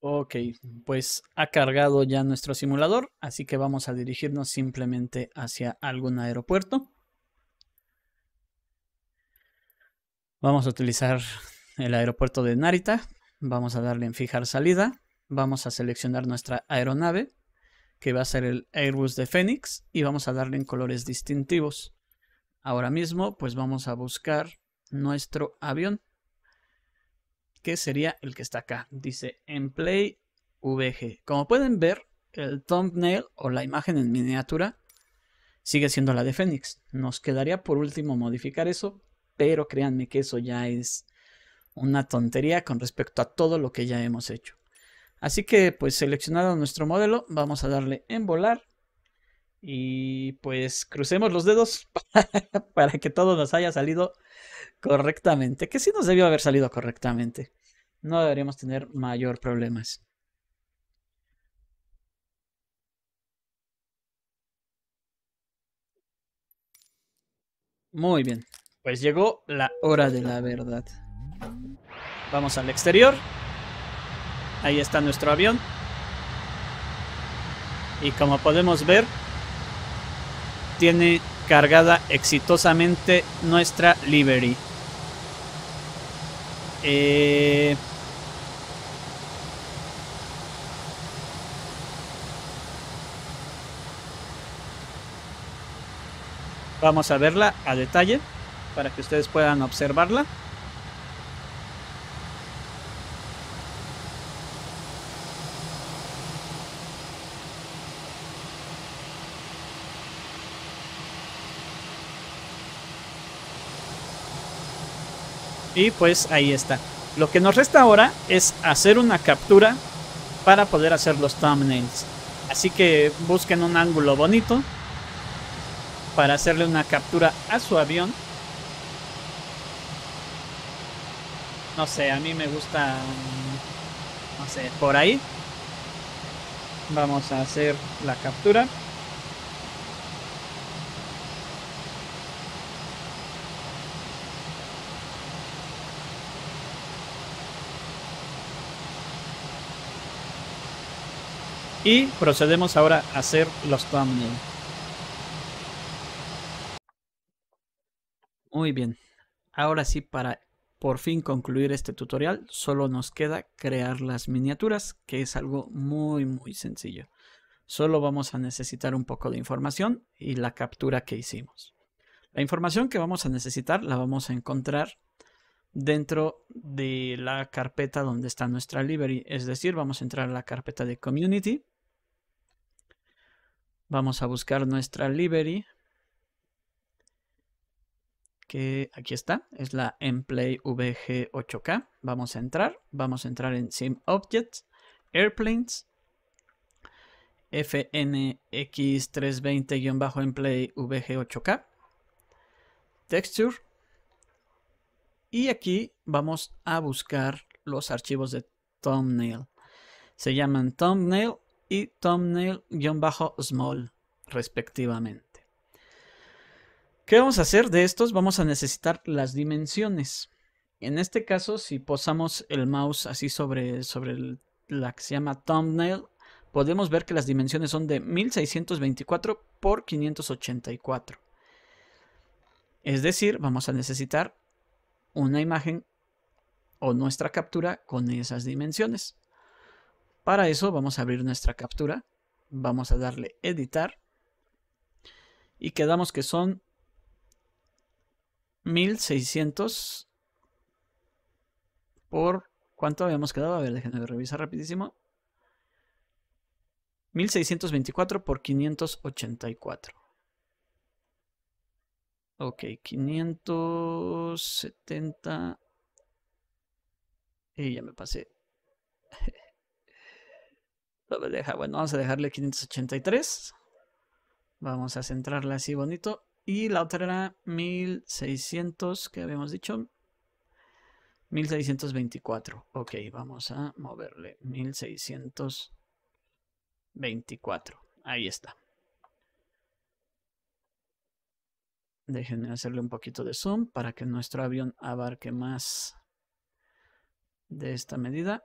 Ok, pues ha cargado ya nuestro simulador, así que vamos a dirigirnos simplemente hacia algún aeropuerto. Vamos a utilizar el aeropuerto de Narita, vamos a darle en fijar salida, vamos a seleccionar nuestra aeronave que va a ser el Airbus de Phoenix y vamos a darle en colores distintivos. Ahora mismo pues vamos a buscar nuestro avión que sería el que está acá. Dice Play VG. Como pueden ver el thumbnail o la imagen en miniatura sigue siendo la de Phoenix. Nos quedaría por último modificar eso, pero créanme que eso ya es una tontería con respecto a todo lo que ya hemos hecho. Así que pues seleccionado nuestro modelo, vamos a darle en volar y pues crucemos los dedos [LAUGHS] para, que todo nos haya salido correctamente, que sí nos debió haber salido correctamente. No deberíamos tener mayor problemas. Muy bien, pues llegó la hora de la verdad. Vamos al exterior. Ahí está nuestro avión. Y como podemos ver, tiene cargada exitosamente nuestra livery. Eh, vamos a verla a detalle para que ustedes puedan observarla. Y pues ahí está. Lo que nos resta ahora es hacer una captura para poder hacer los thumbnails. Así que busquen un ángulo bonito para hacerle una captura a su avión. No sé, a mí me gusta, no sé, por ahí. Vamos a hacer la captura. Y procedemos ahora a hacer los thumbnails. Muy bien. Ahora sí, para por fin concluir este tutorial, solo nos queda crear las miniaturas, que es algo muy muy sencillo. Solo vamos a necesitar un poco de información y la captura que hicimos. La información que vamos a necesitar la vamos a encontrar dentro de la carpeta donde está nuestra library, es decir, vamos a entrar a la carpeta de community Vamos a buscar nuestra library. Que aquí está, es la Mplay VG 8K. Vamos a entrar, vamos a entrar en Sim Objects, Airplanes, FNX320-Mplay VG 8K, Texture. Y aquí vamos a buscar los archivos de thumbnail. Se llaman thumbnail y thumbnail-small, respectivamente. ¿Qué vamos a hacer de estos? Vamos a necesitar las dimensiones. En este caso, si posamos el mouse así sobre, sobre el, la que se llama thumbnail, podemos ver que las dimensiones son de 1624 por 584. Es decir, vamos a necesitar una imagen o nuestra captura con esas dimensiones. Para eso vamos a abrir nuestra captura, vamos a darle editar y quedamos que son 1600 por cuánto habíamos quedado, a ver, déjenme revisar rapidísimo. 1624 por 584. Ok, 570. Y ya me pasé. [LAUGHS] bueno, vamos a dejarle 583. Vamos a centrarla así bonito. Y la otra era 1600, que habíamos dicho. 1624. Ok, vamos a moverle. 1624. Ahí está. Déjenme hacerle un poquito de zoom para que nuestro avión abarque más de esta medida.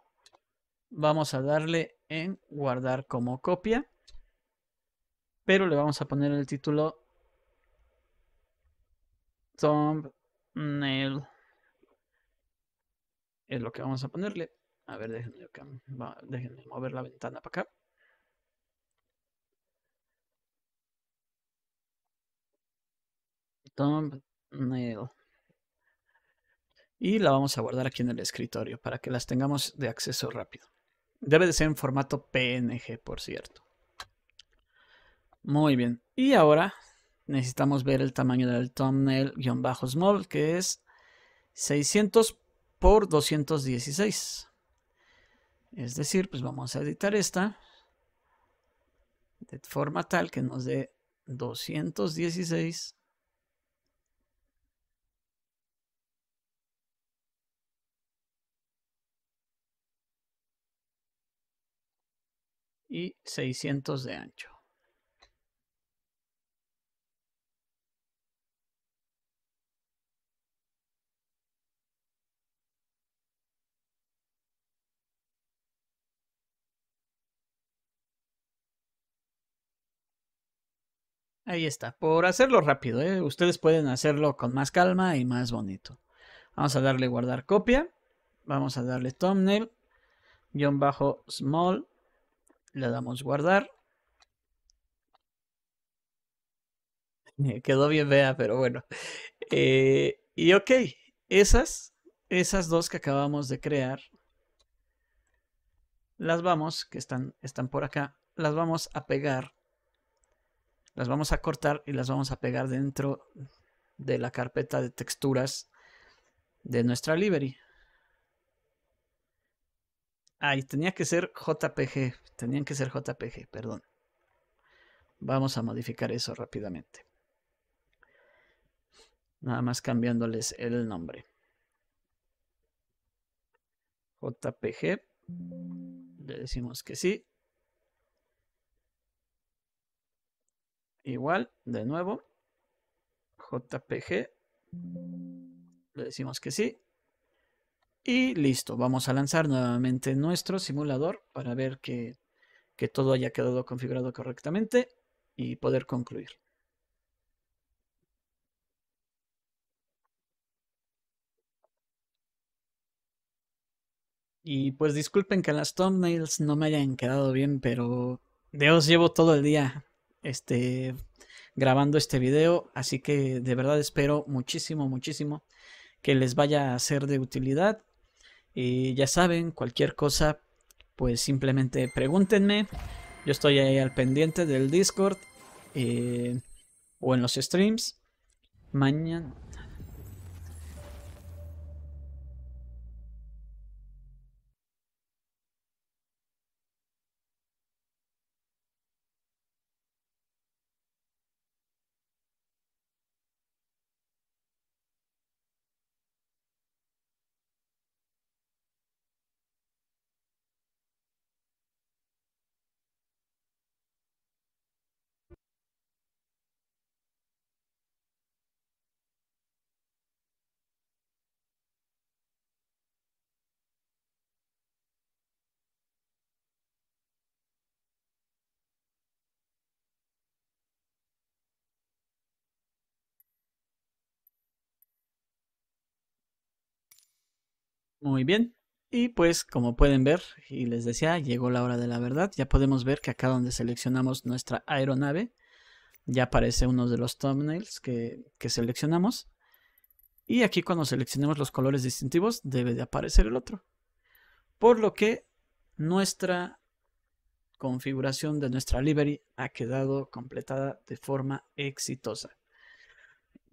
Vamos a darle en guardar como copia. Pero le vamos a poner el título thumbnail. Es lo que vamos a ponerle. A ver, déjenme, mover la ventana para acá. Thumbnail. Y la vamos a guardar aquí en el escritorio para que las tengamos de acceso rápido. Debe de ser en formato PNG, por cierto. Muy bien. Y ahora necesitamos ver el tamaño del thumbnail-small, que es 600 por 216. Es decir, pues vamos a editar esta de forma tal que nos dé 216 y 600 de ancho. Ahí está, por hacerlo rápido, ¿eh? ustedes pueden hacerlo con más calma y más bonito. Vamos a darle guardar copia, vamos a darle thumbnail, guión bajo small, le damos guardar. Me [LAUGHS] quedó bien vea, pero bueno. Eh, y ok, esas, esas dos que acabamos de crear, las vamos, que están, están por acá, las vamos a pegar, las vamos a cortar y las vamos a pegar dentro de la carpeta de texturas de nuestra library. Ah, tenía que ser JPG. Tenían que ser JPG, perdón. Vamos a modificar eso rápidamente. Nada más cambiándoles el nombre. JPG. Le decimos que sí. Igual, de nuevo. JPG. Le decimos que sí. Y listo, vamos a lanzar nuevamente nuestro simulador para ver que, todo haya quedado configurado correctamente y poder concluir. Y pues disculpen que las thumbnails no me hayan quedado bien, pero de os llevo todo el día este, grabando este video, así que de verdad espero muchísimo, muchísimo que les vaya a ser de utilidad y ya saben, cualquier cosa, pues simplemente pregúntenme. Yo estoy ahí al pendiente del Discord eh, o en los streams. Mañana. Muy bien. Y pues como pueden ver, y les decía, llegó la hora de la verdad. Ya podemos ver que acá donde seleccionamos nuestra aeronave, ya aparece uno de los thumbnails que, seleccionamos. Y aquí cuando seleccionemos los colores distintivos debe de aparecer el otro. Por lo que nuestra configuración de nuestra livery ha quedado completada de forma exitosa.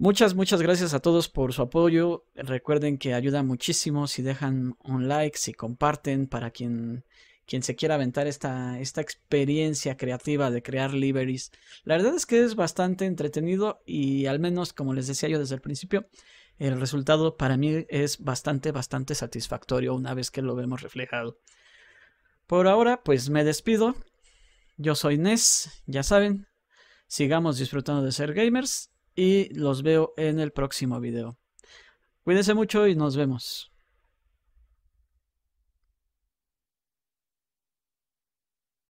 Muchas, muchas gracias a todos por su apoyo. Recuerden que ayuda muchísimo si dejan un like, si comparten para quien, quien se quiera aventar esta, esta experiencia creativa de crear liveries. La verdad es que es bastante entretenido y al menos, como les decía yo desde el principio, el resultado para mí es bastante, bastante satisfactorio una vez que lo vemos reflejado. Por ahora, pues me despido. Yo soy Ness, ya saben. Sigamos disfrutando de ser gamers y los veo en el próximo video. Cuídense mucho y nos vemos.